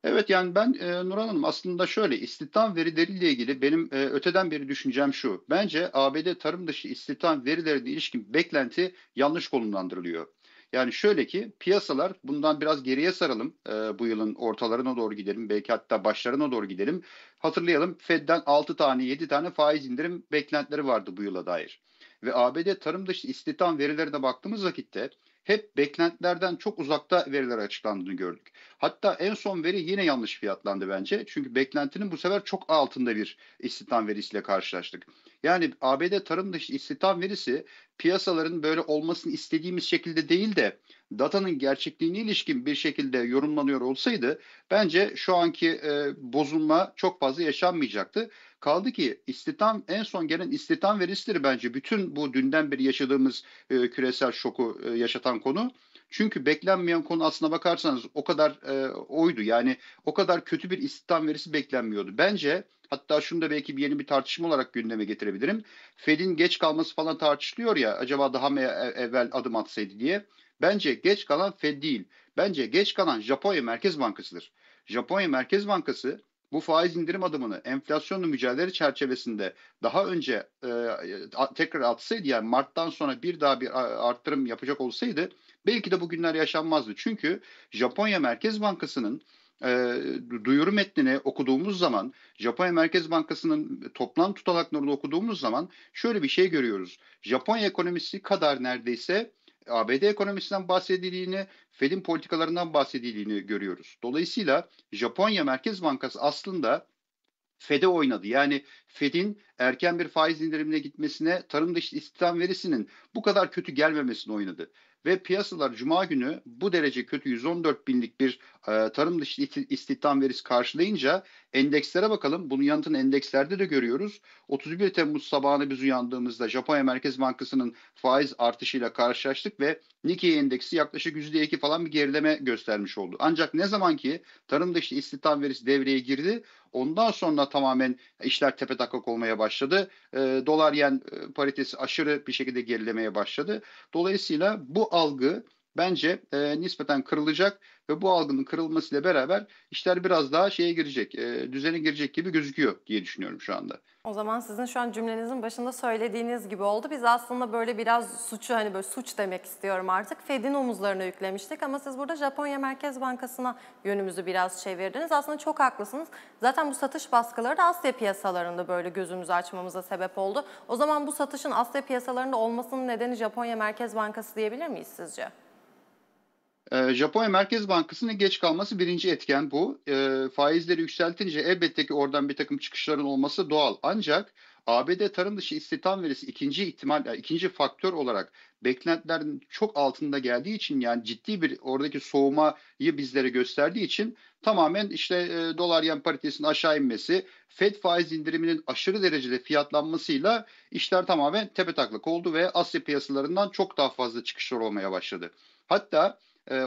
Evet yani ben e, Nurhan Hanım aslında şöyle istihdam verileriyle ilgili benim e, öteden beri düşüncem şu. Bence ABD tarım dışı istihdam verilerine ilişkin beklenti yanlış konumlandırılıyor. Yani şöyle ki piyasalar bundan biraz geriye saralım. E, bu yılın ortalarına doğru gidelim. Belki hatta başlarına doğru gidelim. Hatırlayalım Fed'den 6 tane 7 tane faiz indirim beklentileri vardı bu yıla dair. Ve ABD tarım dışı istihdam verilerine baktığımız vakitte hep beklentilerden çok uzakta veriler açıklandığını gördük. Hatta en son veri yine yanlış fiyatlandı bence. Çünkü beklentinin bu sefer çok altında bir istihdam verisiyle karşılaştık. Yani ABD tarım dışı istihdam verisi piyasaların böyle olmasını istediğimiz şekilde değil de datanın gerçekliğine ilişkin bir şekilde yorumlanıyor olsaydı bence şu anki e, bozulma çok fazla yaşanmayacaktı. Kaldı ki istihdam en son gelen istihdam verisidir bence bütün bu dünden beri yaşadığımız e, küresel şoku e, yaşatan konu. Çünkü beklenmeyen konu aslına bakarsanız o kadar e, oydu. Yani o kadar kötü bir istihdam verisi beklenmiyordu. Bence hatta şunu da belki bir yeni bir tartışma olarak gündeme getirebilirim. Fed'in geç kalması falan tartışılıyor ya acaba daha mı e-, evvel adım atsaydı diye. Bence geç kalan Fed değil. Bence geç kalan Japonya Merkez Bankası'dır. Japonya Merkez Bankası bu faiz indirim adımını enflasyonla mücadele çerçevesinde daha önce e, tekrar atsaydı yani Mart'tan sonra bir daha bir arttırım yapacak olsaydı belki de bugünler yaşanmazdı. Çünkü Japonya Merkez Bankası'nın e, duyuru metnini okuduğumuz zaman Japonya Merkez Bankası'nın toplam tutanaklarını okuduğumuz zaman şöyle bir şey görüyoruz. Japonya ekonomisi kadar neredeyse ABD ekonomisinden bahsedildiğini, Fed'in politikalarından bahsedildiğini görüyoruz. Dolayısıyla Japonya Merkez Bankası aslında FED'e oynadı. Yani FED'in erken bir faiz indirimine gitmesine tarım dışı istihdam verisinin bu kadar kötü gelmemesine oynadı ve piyasalar cuma günü bu derece kötü 114 binlik bir e, tarım dışı istihdam verisi karşılayınca Endekslere bakalım. Bunun yanıtını endekslerde de görüyoruz. 31 Temmuz sabahını biz uyandığımızda Japonya Merkez Bankası'nın faiz artışıyla karşılaştık ve Nikkei endeksi yaklaşık %2 falan bir gerileme göstermiş oldu. Ancak ne zaman ki tarım dışı işte istihdam verisi devreye girdi ondan sonra tamamen işler tepe takak olmaya başladı. E, dolar yen e, paritesi aşırı bir şekilde gerilemeye başladı. Dolayısıyla bu algı bence e, nispeten kırılacak ve bu algının kırılmasıyla beraber işler biraz daha şeye girecek, e, düzene girecek gibi gözüküyor diye düşünüyorum şu anda. O zaman sizin şu an cümlenizin başında söylediğiniz gibi oldu. Biz aslında böyle biraz suçu hani böyle suç demek istiyorum artık. Fed'in omuzlarına yüklemiştik ama siz burada Japonya Merkez Bankası'na yönümüzü biraz çevirdiniz. Aslında çok haklısınız. Zaten bu satış baskıları da Asya piyasalarında böyle gözümüzü açmamıza sebep oldu. O zaman bu satışın Asya piyasalarında olmasının nedeni Japonya Merkez Bankası diyebilir miyiz sizce? Ee, Japonya Merkez Bankası'nın geç kalması birinci etken bu. E, faizleri yükseltince elbette ki oradan bir takım çıkışların olması doğal. Ancak ABD tarım dışı istihdam verisi ikinci ihtimal, ikinci faktör olarak beklentilerin çok altında geldiği için yani ciddi bir oradaki soğumayı bizlere gösterdiği için tamamen işte e, dolar yen paritesinin aşağı inmesi, Fed faiz indiriminin aşırı derecede fiyatlanmasıyla işler tamamen tepe taklak oldu ve Asya piyasalarından çok daha fazla çıkışlar olmaya başladı. Hatta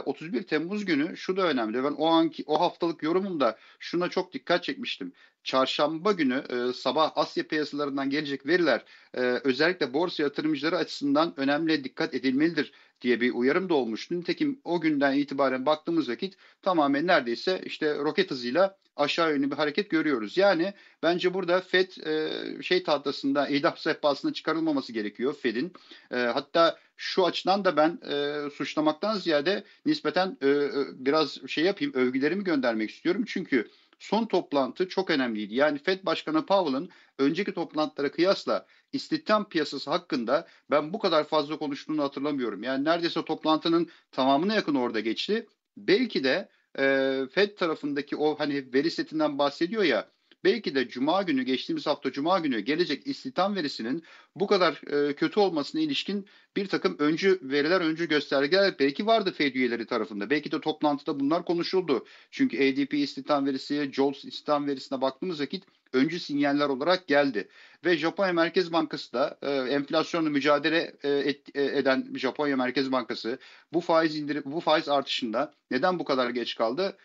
31 Temmuz günü şu da önemli. Ben o anki o haftalık yorumumda şuna çok dikkat çekmiştim. Çarşamba günü e, sabah Asya piyasalarından gelecek veriler e, özellikle borsa yatırımcıları açısından önemli dikkat edilmelidir diye bir uyarım da olmuştu. Nitekim o günden itibaren baktığımız vakit tamamen neredeyse işte roket hızıyla aşağı yönlü bir hareket görüyoruz. Yani bence burada Fed e, şey tahtasında idam sehpasına çıkarılmaması gerekiyor Fed'in. E, hatta şu açıdan da ben e, suçlamaktan ziyade nispeten e, e, biraz şey yapayım övgülerimi göndermek istiyorum. Çünkü son toplantı çok önemliydi. Yani Fed Başkanı Powell'ın önceki toplantılara kıyasla istihdam piyasası hakkında ben bu kadar fazla konuştuğunu hatırlamıyorum. Yani neredeyse toplantının tamamına yakın orada geçti. Belki de e, Fed tarafındaki o hani veri setinden bahsediyor ya belki de cuma günü geçtiğimiz hafta cuma günü gelecek istihdam verisinin bu kadar e, kötü olmasına ilişkin bir takım öncü veriler, öncü göstergeler belki vardı FED üyeleri tarafında. Belki de toplantıda bunlar konuşuldu. Çünkü ADP istihdam verisi, JOLTS istihdam verisine baktığımız vakit öncü sinyaller olarak geldi. Ve Japonya Merkez Bankası da e, enflasyonla mücadele e, e, eden Japonya Merkez Bankası bu faiz indirip bu faiz artışında neden bu kadar geç kaldı?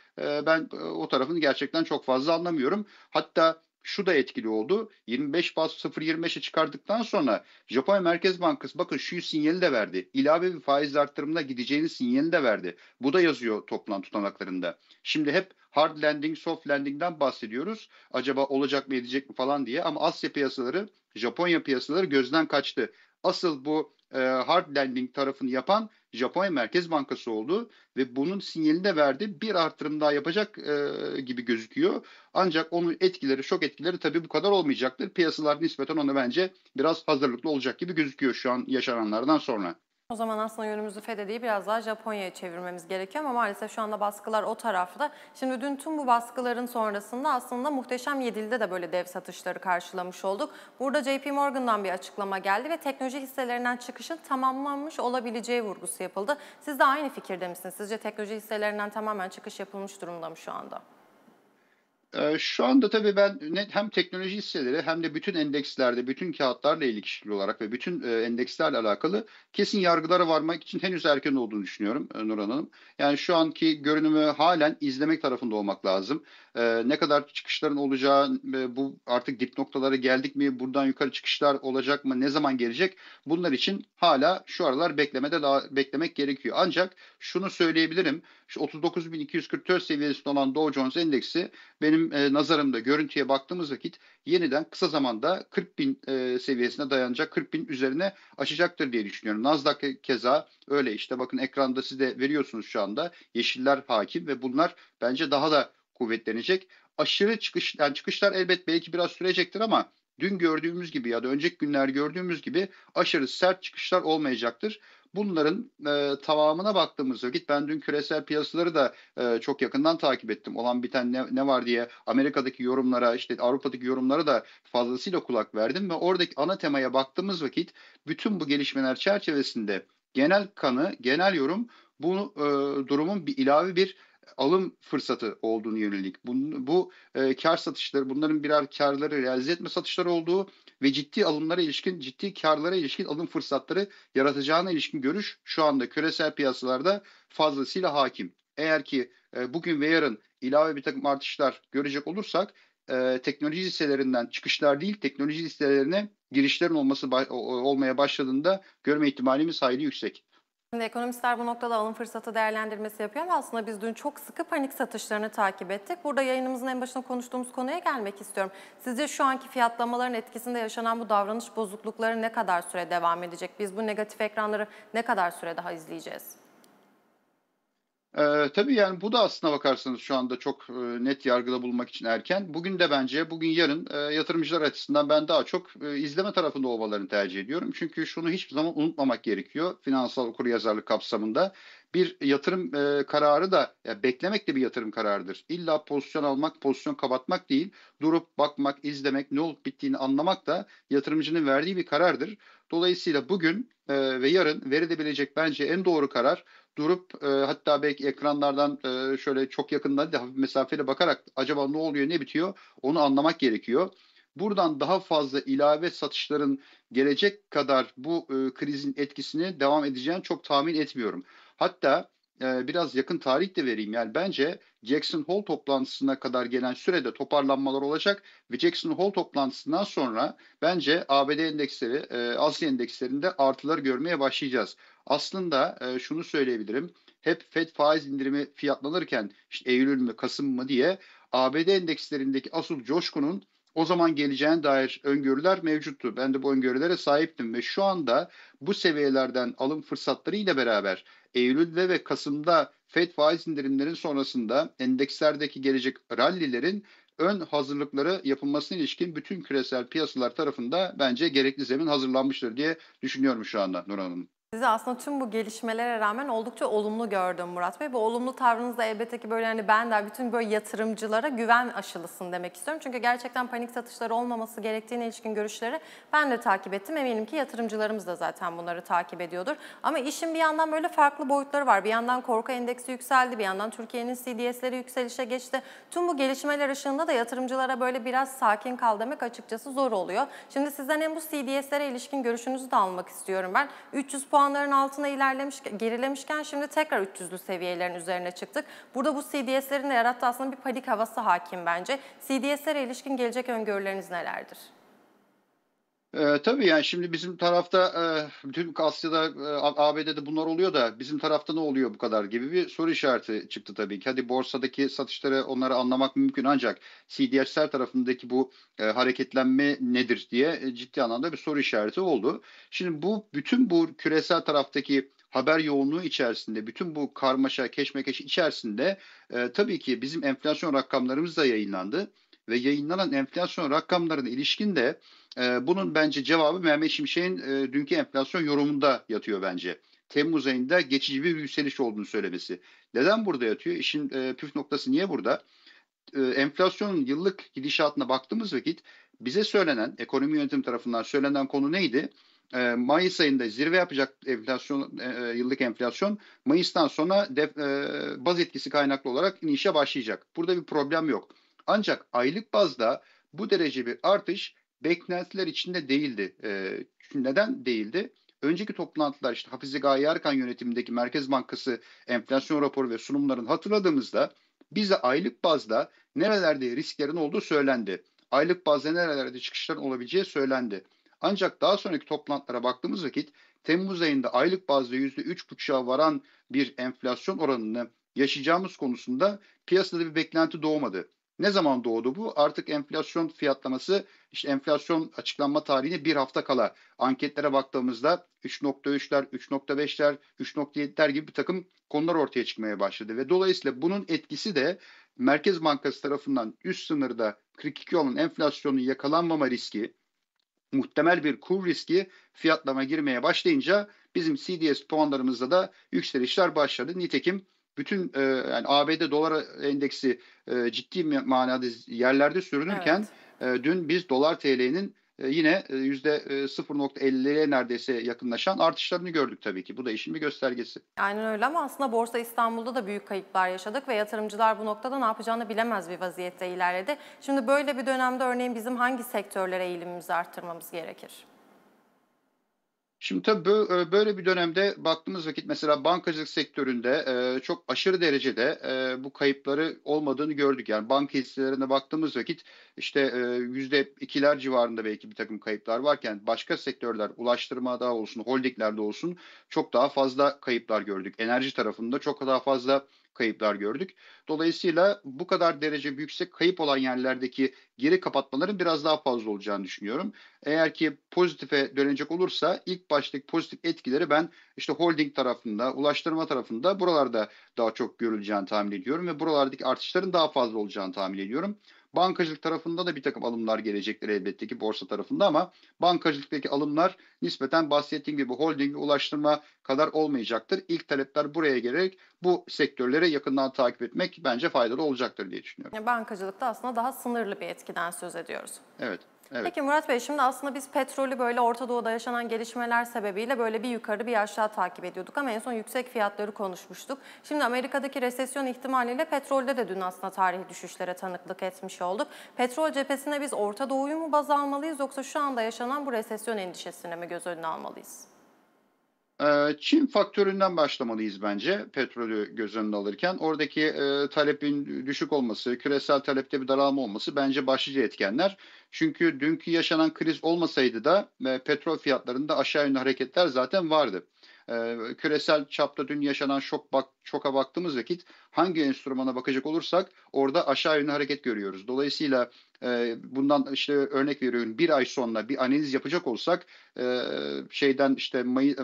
ben o tarafını gerçekten çok fazla anlamıyorum. Hatta şu da etkili oldu. 25 bas 0.25'e çıkardıktan sonra Japonya Merkez Bankası bakın şu sinyali de verdi. İlave bir faiz artırımına gideceğini sinyali de verdi. Bu da yazıyor toplantı tutanaklarında. Şimdi hep hard landing, soft landing'den bahsediyoruz. Acaba olacak mı edecek mi falan diye ama Asya piyasaları, Japonya piyasaları gözden kaçtı. Asıl bu e, hard landing tarafını yapan Japonya Merkez Bankası oldu ve bunun sinyalini de verdi. Bir artırım daha yapacak e, gibi gözüküyor. Ancak onun etkileri, şok etkileri tabii bu kadar olmayacaktır. Piyasalar nispeten ona bence biraz hazırlıklı olacak gibi gözüküyor şu an yaşananlardan sonra. O zaman aslında yönümüzü FEDE'yi biraz daha Japonya'ya çevirmemiz gerekiyor ama maalesef şu anda baskılar o tarafta. Şimdi dün tüm bu baskıların sonrasında aslında Muhteşem Yedil'de de böyle dev satışları karşılamış olduk. Burada JP Morgan'dan bir açıklama geldi ve teknoloji hisselerinden çıkışın tamamlanmış olabileceği vurgusu yapıldı. Siz de aynı fikirde misiniz? Sizce teknoloji hisselerinden tamamen çıkış yapılmış durumda mı şu anda? Ee, şu anda tabii ben hem teknoloji hisseleri hem de bütün endekslerde, bütün kağıtlarla ilişkili olarak ve bütün e, endekslerle alakalı kesin yargılara varmak için henüz erken olduğunu düşünüyorum e, Nurhan Hanım. Yani şu anki görünümü halen izlemek tarafında olmak lazım. Ee, ne kadar çıkışların olacağı, e, bu artık dip noktalara geldik mi, buradan yukarı çıkışlar olacak mı, ne zaman gelecek? Bunlar için hala şu aralar beklemede daha beklemek gerekiyor. Ancak şunu söyleyebilirim. Şu 39.244 seviyesinde olan Dow Jones endeksi benim e, nazarımda görüntüye baktığımız vakit yeniden kısa zamanda 40.000 e, seviyesine dayanacak, 40 bin üzerine aşacaktır diye düşünüyorum. Nasdaq e, keza öyle işte bakın ekranda siz de veriyorsunuz şu anda. Yeşiller hakim ve bunlar bence daha da kuvvetlenecek. Aşırı çıkış, yani çıkışlar elbet belki biraz sürecektir ama dün gördüğümüz gibi ya da önceki günler gördüğümüz gibi aşırı sert çıkışlar olmayacaktır. Bunların e, tamamına baktığımız vakit ben dün küresel piyasaları da e, çok yakından takip ettim. Olan biten ne, ne var diye Amerika'daki yorumlara işte Avrupa'daki yorumlara da fazlasıyla kulak verdim. Ve oradaki ana temaya baktığımız vakit bütün bu gelişmeler çerçevesinde genel kanı, genel yorum bu e, durumun bir ilave bir alım fırsatı olduğunu yönelik. Bunun, bu e, kar satışları, bunların birer karları realize etme satışları olduğu ve ciddi alımlara ilişkin, ciddi karlara ilişkin alım fırsatları yaratacağına ilişkin görüş şu anda küresel piyasalarda fazlasıyla hakim. Eğer ki e, bugün ve yarın ilave bir takım artışlar görecek olursak e, teknoloji listelerinden çıkışlar değil, teknoloji hisselerine girişlerin olması olmaya başladığında görme ihtimalimiz hayli yüksek. Şimdi ekonomistler bu noktada alım fırsatı değerlendirmesi yapıyor ama aslında biz dün çok sıkı panik satışlarını takip ettik. Burada yayınımızın en başında konuştuğumuz konuya gelmek istiyorum. Sizce şu anki fiyatlamaların etkisinde yaşanan bu davranış bozuklukları ne kadar süre devam edecek? Biz bu negatif ekranları ne kadar süre daha izleyeceğiz? Ee, tabii yani bu da aslına bakarsanız şu anda çok e, net yargıda bulunmak için erken. Bugün de bence bugün yarın e, yatırımcılar açısından ben daha çok e, izleme tarafında olmalarını tercih ediyorum. Çünkü şunu hiçbir zaman unutmamak gerekiyor. Finansal okuryazarlık kapsamında bir yatırım e, kararı da ya beklemek de bir yatırım kararıdır. İlla pozisyon almak, pozisyon kapatmak değil. Durup bakmak, izlemek, ne olup bittiğini anlamak da yatırımcının verdiği bir karardır. Dolayısıyla bugün e, ve yarın verilebilecek bence en doğru karar durup e, hatta belki ekranlardan e, şöyle çok yakından da hafif mesafeyle bakarak acaba ne oluyor ne bitiyor onu anlamak gerekiyor. Buradan daha fazla ilave satışların gelecek kadar bu e, krizin etkisini devam edeceğini çok tahmin etmiyorum. Hatta e, biraz yakın tarih de vereyim. Yani bence Jackson Hole toplantısına kadar gelen sürede toparlanmalar olacak ve Jackson Hole toplantısından sonra bence ABD endeksleri, e, Asya endekslerinde artılar görmeye başlayacağız. Aslında e, şunu söyleyebilirim. Hep FED faiz indirimi fiyatlanırken işte Eylül mü Kasım mı diye ABD endekslerindeki asıl coşkunun o zaman geleceğine dair öngörüler mevcuttu. Ben de bu öngörülere sahiptim ve şu anda bu seviyelerden alım fırsatları ile beraber Eylül'de ve Kasım'da FED faiz indirimlerin sonrasında endekslerdeki gelecek rallilerin ön hazırlıkları yapılmasına ilişkin bütün küresel piyasalar tarafında bence gerekli zemin hazırlanmıştır diye düşünüyorum şu anda Nur Hanım. Sizi aslında tüm bu gelişmelere rağmen oldukça olumlu gördüm Murat Bey. Bu olumlu tavrınız da elbette ki böyle hani ben de bütün böyle yatırımcılara güven aşılısın demek istiyorum. Çünkü gerçekten panik satışları olmaması gerektiğine ilişkin görüşleri ben de takip ettim. Eminim ki yatırımcılarımız da zaten bunları takip ediyordur. Ama işin bir yandan böyle farklı boyutları var. Bir yandan korku endeksi yükseldi, bir yandan Türkiye'nin CDS'leri yükselişe geçti. Tüm bu gelişmeler ışığında da yatırımcılara böyle biraz sakin kal demek açıkçası zor oluyor. Şimdi sizden hem bu CDS'lere ilişkin görüşünüzü de almak istiyorum ben. 300 puan puanların altına ilerlemiş, gerilemişken şimdi tekrar 300'lü seviyelerin üzerine çıktık. Burada bu CDS'lerin de yarattığı aslında bir panik havası hakim bence. CDS'lere ilişkin gelecek öngörüleriniz nelerdir? E, tabii yani şimdi bizim tarafta e, tüm Asya'da e, ABD'de bunlar oluyor da bizim tarafta ne oluyor bu kadar gibi bir soru işareti çıktı tabii ki. Hadi borsadaki satışları onları anlamak mümkün ancak CDS'ler tarafındaki bu e, hareketlenme nedir diye e, ciddi anlamda bir soru işareti oldu. Şimdi bu bütün bu küresel taraftaki haber yoğunluğu içerisinde bütün bu karmaşa keşmekeş içerisinde e, tabii ki bizim enflasyon rakamlarımız da yayınlandı ve yayınlanan enflasyon rakamlarına ilişkin de ee, bunun bence cevabı Mehmet Şimşek'in e, dünkü enflasyon yorumunda yatıyor bence. Temmuz ayında geçici bir yükseliş olduğunu söylemesi. Neden burada yatıyor? İşin e, püf noktası niye burada? E, enflasyonun yıllık gidişatına baktığımız vakit bize söylenen, ekonomi yönetim tarafından söylenen konu neydi? E, Mayıs ayında zirve yapacak enflasyon yıllık enflasyon Mayıs'tan sonra def, baz etkisi kaynaklı olarak inişe başlayacak. Burada bir problem yok. Ancak aylık bazda bu derece bir artış beklentiler içinde değildi. E, neden değildi? Önceki toplantılar işte Hafize Gaye Erkan yönetimindeki Merkez Bankası enflasyon raporu ve sunumlarını hatırladığımızda bize aylık bazda nerelerde risklerin olduğu söylendi. Aylık bazda nerelerde çıkışların olabileceği söylendi. Ancak daha sonraki toplantılara baktığımız vakit Temmuz ayında aylık bazda yüzde üç %3,5'a varan bir enflasyon oranını yaşayacağımız konusunda piyasada bir beklenti doğmadı. Ne zaman doğdu bu? Artık enflasyon fiyatlaması, işte enflasyon açıklanma tarihine bir hafta kala anketlere baktığımızda 3.3'ler, 3.5'ler, 3.7'ler gibi bir takım konular ortaya çıkmaya başladı. Ve dolayısıyla bunun etkisi de Merkez Bankası tarafından üst sınırda 42 olan enflasyonun yakalanmama riski, muhtemel bir kur riski fiyatlama girmeye başlayınca bizim CDS puanlarımızda da yükselişler başladı. Nitekim bütün e, yani ABD dolar endeksi e, ciddi manada yerlerde sürünürken evet. e, dün biz dolar TL'nin e, yine e, yüzde %0.50'ye e, neredeyse yakınlaşan artışlarını gördük tabii ki. Bu da işin bir göstergesi. Aynen öyle ama aslında Borsa İstanbul'da da büyük kayıplar yaşadık ve yatırımcılar bu noktada ne yapacağını bilemez bir vaziyette ilerledi. Şimdi böyle bir dönemde örneğin bizim hangi sektörlere eğilimimizi arttırmamız gerekir? Şimdi tabii e, böyle bir dönemde baktığımız vakit mesela bankacılık sektöründe e, çok aşırı derecede e, bu kayıpları olmadığını gördük. Yani banka hisselerine baktığımız vakit işte yüzde ikiler civarında belki bir takım kayıplar varken başka sektörler ulaştırmada olsun, holdinglerde olsun çok daha fazla kayıplar gördük. Enerji tarafında çok daha fazla kayıplar gördük. Dolayısıyla bu kadar derece yüksek kayıp olan yerlerdeki geri kapatmaların biraz daha fazla olacağını düşünüyorum eğer ki pozitife dönecek olursa ilk baştaki pozitif etkileri ben işte holding tarafında, ulaştırma tarafında buralarda daha çok görüleceğini tahmin ediyorum ve buralardaki artışların daha fazla olacağını tahmin ediyorum. Bankacılık tarafında da bir takım alımlar gelecektir elbette ki borsa tarafında ama bankacılıktaki alımlar nispeten bahsettiğim gibi holding ulaştırma kadar olmayacaktır. İlk talepler buraya gelerek bu sektörlere yakından takip etmek bence faydalı olacaktır diye düşünüyorum. Bankacılıkta aslında daha sınırlı bir etkiden söz ediyoruz. Evet. Evet. Peki Murat Bey şimdi aslında biz petrolü böyle Orta Doğu'da yaşanan gelişmeler sebebiyle böyle bir yukarı bir aşağı takip ediyorduk ama en son yüksek fiyatları konuşmuştuk. Şimdi Amerika'daki resesyon ihtimaliyle petrolde de dün aslında tarihi düşüşlere tanıklık etmiş olduk. Petrol cephesine biz Orta Doğu'yu mu baz almalıyız yoksa şu anda yaşanan bu resesyon endişesini mi göz önüne almalıyız? Ee, Çin faktöründen başlamalıyız bence petrolü göz önüne alırken. Oradaki e, talepin düşük olması, küresel talepte bir daralma olması bence başlıca etkenler. Çünkü dünkü yaşanan kriz olmasaydı da e, petrol fiyatlarında aşağı yönlü hareketler zaten vardı. E, küresel çapta dün yaşanan şok bak, şoka baktığımız vakit hangi enstrümana bakacak olursak orada aşağı yönlü hareket görüyoruz. Dolayısıyla e, bundan işte örnek veriyorum bir ay sonra bir analiz yapacak olsak e, şeyden işte May,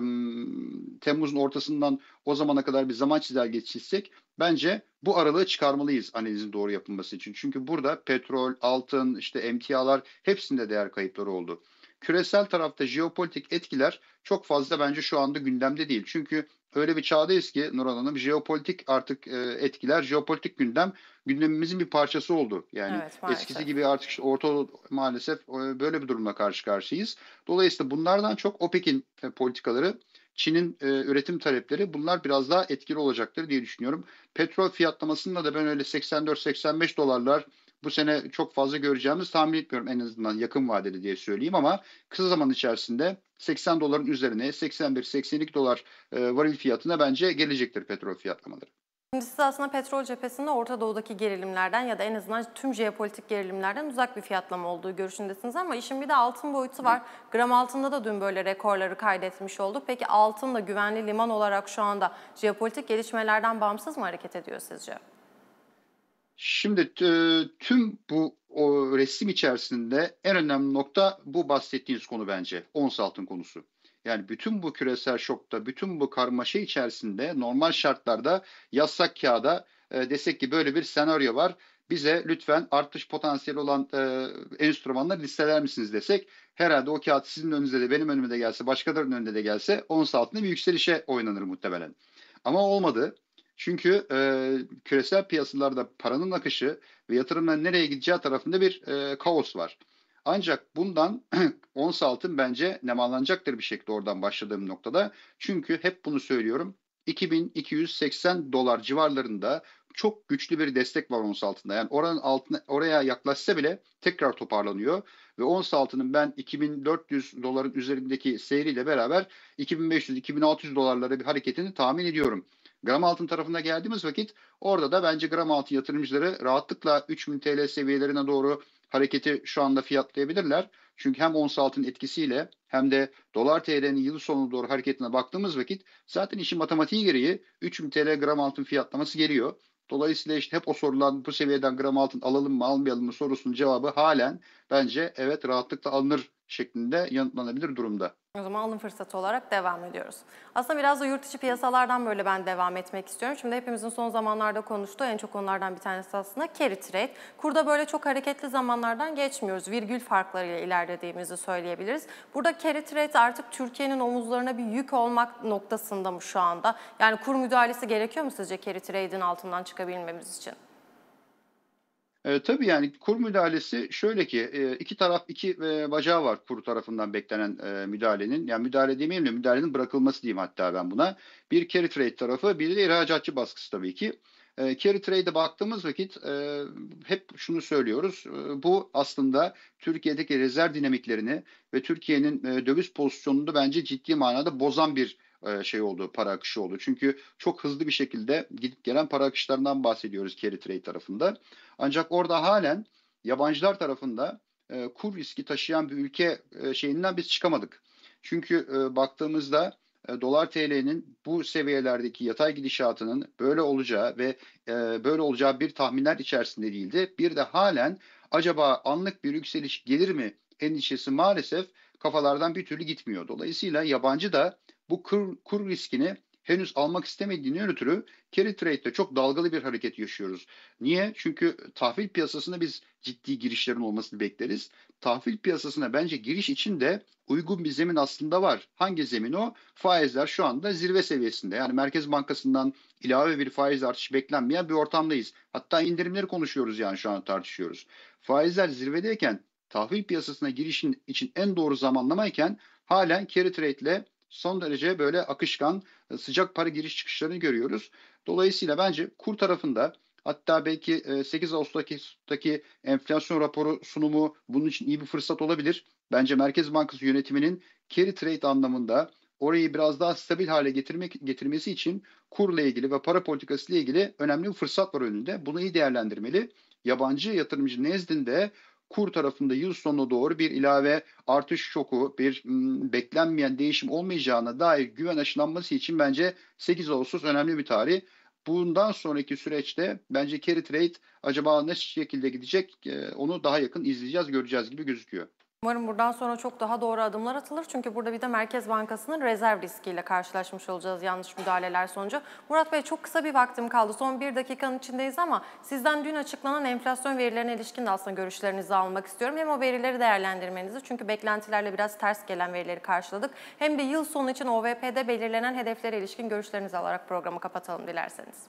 Temmuz'un ortasından o zamana kadar bir zaman çizelgesi çizsek bence bu aralığı çıkarmalıyız analizin doğru yapılması için. Çünkü burada petrol, altın, işte emtialar hepsinde değer kayıpları oldu küresel tarafta jeopolitik etkiler çok fazla bence şu anda gündemde değil. Çünkü öyle bir çağdayız ki Nurhan Hanım jeopolitik artık e, etkiler, jeopolitik gündem gündemimizin bir parçası oldu. Yani evet, eskisi gibi artık işte orta maalesef e, böyle bir durumla karşı karşıyayız. Dolayısıyla bunlardan çok OPEC'in e, politikaları Çin'in e, üretim talepleri bunlar biraz daha etkili olacaktır diye düşünüyorum. Petrol fiyatlamasında da ben öyle 84-85 dolarlar bu sene çok fazla göreceğimiz tahmin etmiyorum en azından yakın vadede diye söyleyeyim ama kısa zaman içerisinde 80 doların üzerine 81-82 dolar e, varil fiyatına bence gelecektir petrol fiyatlamaları. Şimdi siz aslında petrol cephesinde Orta Doğu'daki gerilimlerden ya da en azından tüm jeopolitik gerilimlerden uzak bir fiyatlama olduğu görüşündesiniz ama işin bir de altın boyutu var. Gram altında da dün böyle rekorları kaydetmiş oldu. Peki altın da güvenli liman olarak şu anda jeopolitik gelişmelerden bağımsız mı hareket ediyor sizce? Şimdi e, tüm bu o resim içerisinde en önemli nokta bu bahsettiğiniz konu bence. Ons altın konusu. Yani bütün bu küresel şokta, bütün bu karmaşa içerisinde normal şartlarda yasak kağıda e, desek ki böyle bir senaryo var. Bize lütfen artış potansiyeli olan e, enstrümanları listeler misiniz desek herhalde o kağıt sizin önünüze de benim önüme de gelse başkalarının önünde de gelse ons altında bir yükselişe oynanır muhtemelen. Ama olmadı. Çünkü e, küresel piyasalarda paranın akışı ve yatırımların nereye gideceği tarafında bir e, kaos var. Ancak bundan [clears throat] ons altın bence nemallanacaktır bir şekilde oradan başladığım noktada. Çünkü hep bunu söylüyorum. 2280 dolar civarlarında çok güçlü bir destek var ons altında. Yani oranın altına, oraya yaklaşsa bile tekrar toparlanıyor. Ve ons altının ben 2400 doların üzerindeki seyriyle beraber 2500-2600 dolarlara bir hareketini tahmin ediyorum. Gram altın tarafına geldiğimiz vakit orada da bence gram altın yatırımcıları rahatlıkla 3000 TL seviyelerine doğru hareketi şu anda fiyatlayabilirler. Çünkü hem ons altın etkisiyle hem de dolar TL'nin yıl sonuna doğru hareketine baktığımız vakit zaten işin matematiği gereği 3000 TL gram altın fiyatlaması geliyor. Dolayısıyla işte hep o sorulan bu seviyeden gram altın alalım mı almayalım mı sorusunun cevabı halen bence evet rahatlıkla alınır şeklinde yanıtlanabilir durumda. O zaman alın fırsatı olarak devam ediyoruz. Aslında biraz da yurt içi piyasalardan böyle ben devam etmek istiyorum. Şimdi hepimizin son zamanlarda konuştuğu en çok onlardan bir tanesi aslında carry trade. Kurda böyle çok hareketli zamanlardan geçmiyoruz. Virgül farklarıyla ilerlediğimizi söyleyebiliriz. Burada carry trade artık Türkiye'nin omuzlarına bir yük olmak noktasında mı şu anda? Yani kur müdahalesi gerekiyor mu sizce carry trade'in altından çıkabilmemiz için? E, tabii yani kur müdahalesi şöyle ki e, iki taraf iki e, bacağı var kur tarafından beklenen e, müdahalenin. Yani müdahale demeyeyim de müdahalenin bırakılması diyeyim hatta ben buna. Bir carry trade tarafı bir de ihracatçı baskısı tabii ki. E, carry trade'e baktığımız vakit e, hep şunu söylüyoruz. E, bu aslında Türkiye'deki rezerv dinamiklerini ve Türkiye'nin e, döviz pozisyonunu bence ciddi manada bozan bir e, şey oldu, para akışı oldu. Çünkü çok hızlı bir şekilde gidip gelen para akışlarından bahsediyoruz carry trade tarafında. Ancak orada halen yabancılar tarafında e, kur riski taşıyan bir ülke e, şeyinden biz çıkamadık. Çünkü e, baktığımızda dolar TL'nin bu seviyelerdeki yatay gidişatının böyle olacağı ve böyle olacağı bir tahminler içerisinde değildi. Bir de halen acaba anlık bir yükseliş gelir mi endişesi maalesef kafalardan bir türlü gitmiyor. Dolayısıyla yabancı da bu kur, kur riskini henüz almak istemediğini ötürü carry trade'de çok dalgalı bir hareket yaşıyoruz. Niye? Çünkü tahvil piyasasında biz ciddi girişlerin olmasını bekleriz. Tahvil piyasasına bence giriş için de uygun bir zemin aslında var. Hangi zemin o? Faizler şu anda zirve seviyesinde. Yani Merkez Bankası'ndan ilave bir faiz artışı beklenmeyen bir ortamdayız. Hatta indirimleri konuşuyoruz yani şu an tartışıyoruz. Faizler zirvedeyken tahvil piyasasına girişin için en doğru zamanlamayken halen carry trade ile son derece böyle akışkan e, sıcak para giriş çıkışlarını görüyoruz. Dolayısıyla bence kur tarafında hatta belki 8 e, Ağustos'taki enflasyon raporu sunumu bunun için iyi bir fırsat olabilir. Bence Merkez Bankası yönetiminin carry trade anlamında orayı biraz daha stabil hale getirmek getirmesi için kurla ilgili ve para politikası ile ilgili önemli bir fırsat var önünde. Bunu iyi değerlendirmeli. Yabancı yatırımcı nezdinde kur tarafında yıl sonuna doğru bir ilave artış şoku, bir beklenmeyen değişim olmayacağına dair güven aşılanması için bence 8 Ağustos önemli bir tarih. Bundan sonraki süreçte bence carry trade acaba ne şekilde gidecek onu daha yakın izleyeceğiz, göreceğiz gibi gözüküyor. Umarım buradan sonra çok daha doğru adımlar atılır. Çünkü burada bir de Merkez Bankası'nın rezerv riskiyle karşılaşmış olacağız yanlış müdahaleler sonucu. Murat Bey çok kısa bir vaktim kaldı. Son bir dakikanın içindeyiz ama sizden dün açıklanan enflasyon verilerine ilişkin de aslında görüşlerinizi almak istiyorum. Hem o verileri değerlendirmenizi çünkü beklentilerle biraz ters gelen verileri karşıladık. Hem de yıl sonu için OVP'de belirlenen hedeflere ilişkin görüşlerinizi alarak programı kapatalım dilerseniz.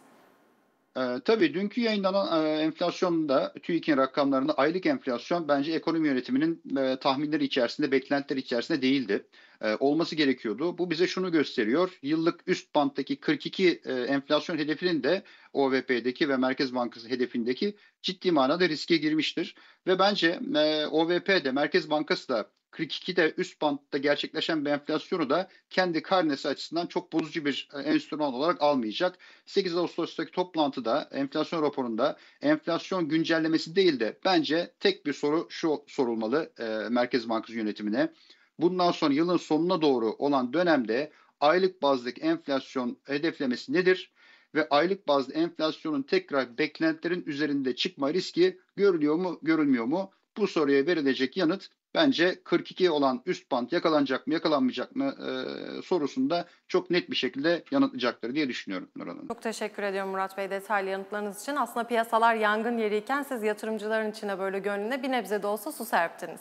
E, tabii dünkü yayınlanan e, enflasyonda TÜİK'in rakamlarında aylık enflasyon bence ekonomi yönetiminin e, tahminleri içerisinde, beklentiler içerisinde değildi. E, olması gerekiyordu. Bu bize şunu gösteriyor. Yıllık üst banttaki 42 e, enflasyon hedefinin de OVP'deki ve Merkez Bankası hedefindeki ciddi manada riske girmiştir. Ve bence e, OVP Merkez Bankası da 42'de üst bantta gerçekleşen bir enflasyonu da kendi karnesi açısından çok bozucu bir e, enstrüman olarak almayacak. 8 Ağustos'taki toplantıda enflasyon raporunda enflasyon güncellemesi değil de bence tek bir soru şu sorulmalı e, Merkez Bankası yönetimine. Bundan sonra yılın sonuna doğru olan dönemde aylık bazdaki enflasyon hedeflemesi nedir? ve aylık bazlı enflasyonun tekrar beklentilerin üzerinde çıkma riski görülüyor mu, görülmüyor mu? Bu soruya verilecek yanıt Bence 42 olan üst band yakalanacak mı yakalanmayacak mı e, sorusunda çok net bir şekilde yanıtlayacaktır diye düşünüyorum Nur Hanım. Çok teşekkür ediyorum Murat Bey detaylı yanıtlarınız için. Aslında piyasalar yangın yeriyken siz yatırımcıların içine böyle gönlüne bir nebze de olsa su serptiniz.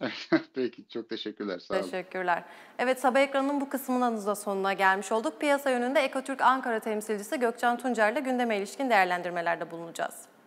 [laughs] Peki çok teşekkürler. Sağ olun. Teşekkürler. Evet sabah ekranının bu kısmının da sonuna gelmiş olduk. Piyasa yönünde Ekotürk Ankara temsilcisi Gökcan Tuncer ile gündeme ilişkin değerlendirmelerde bulunacağız.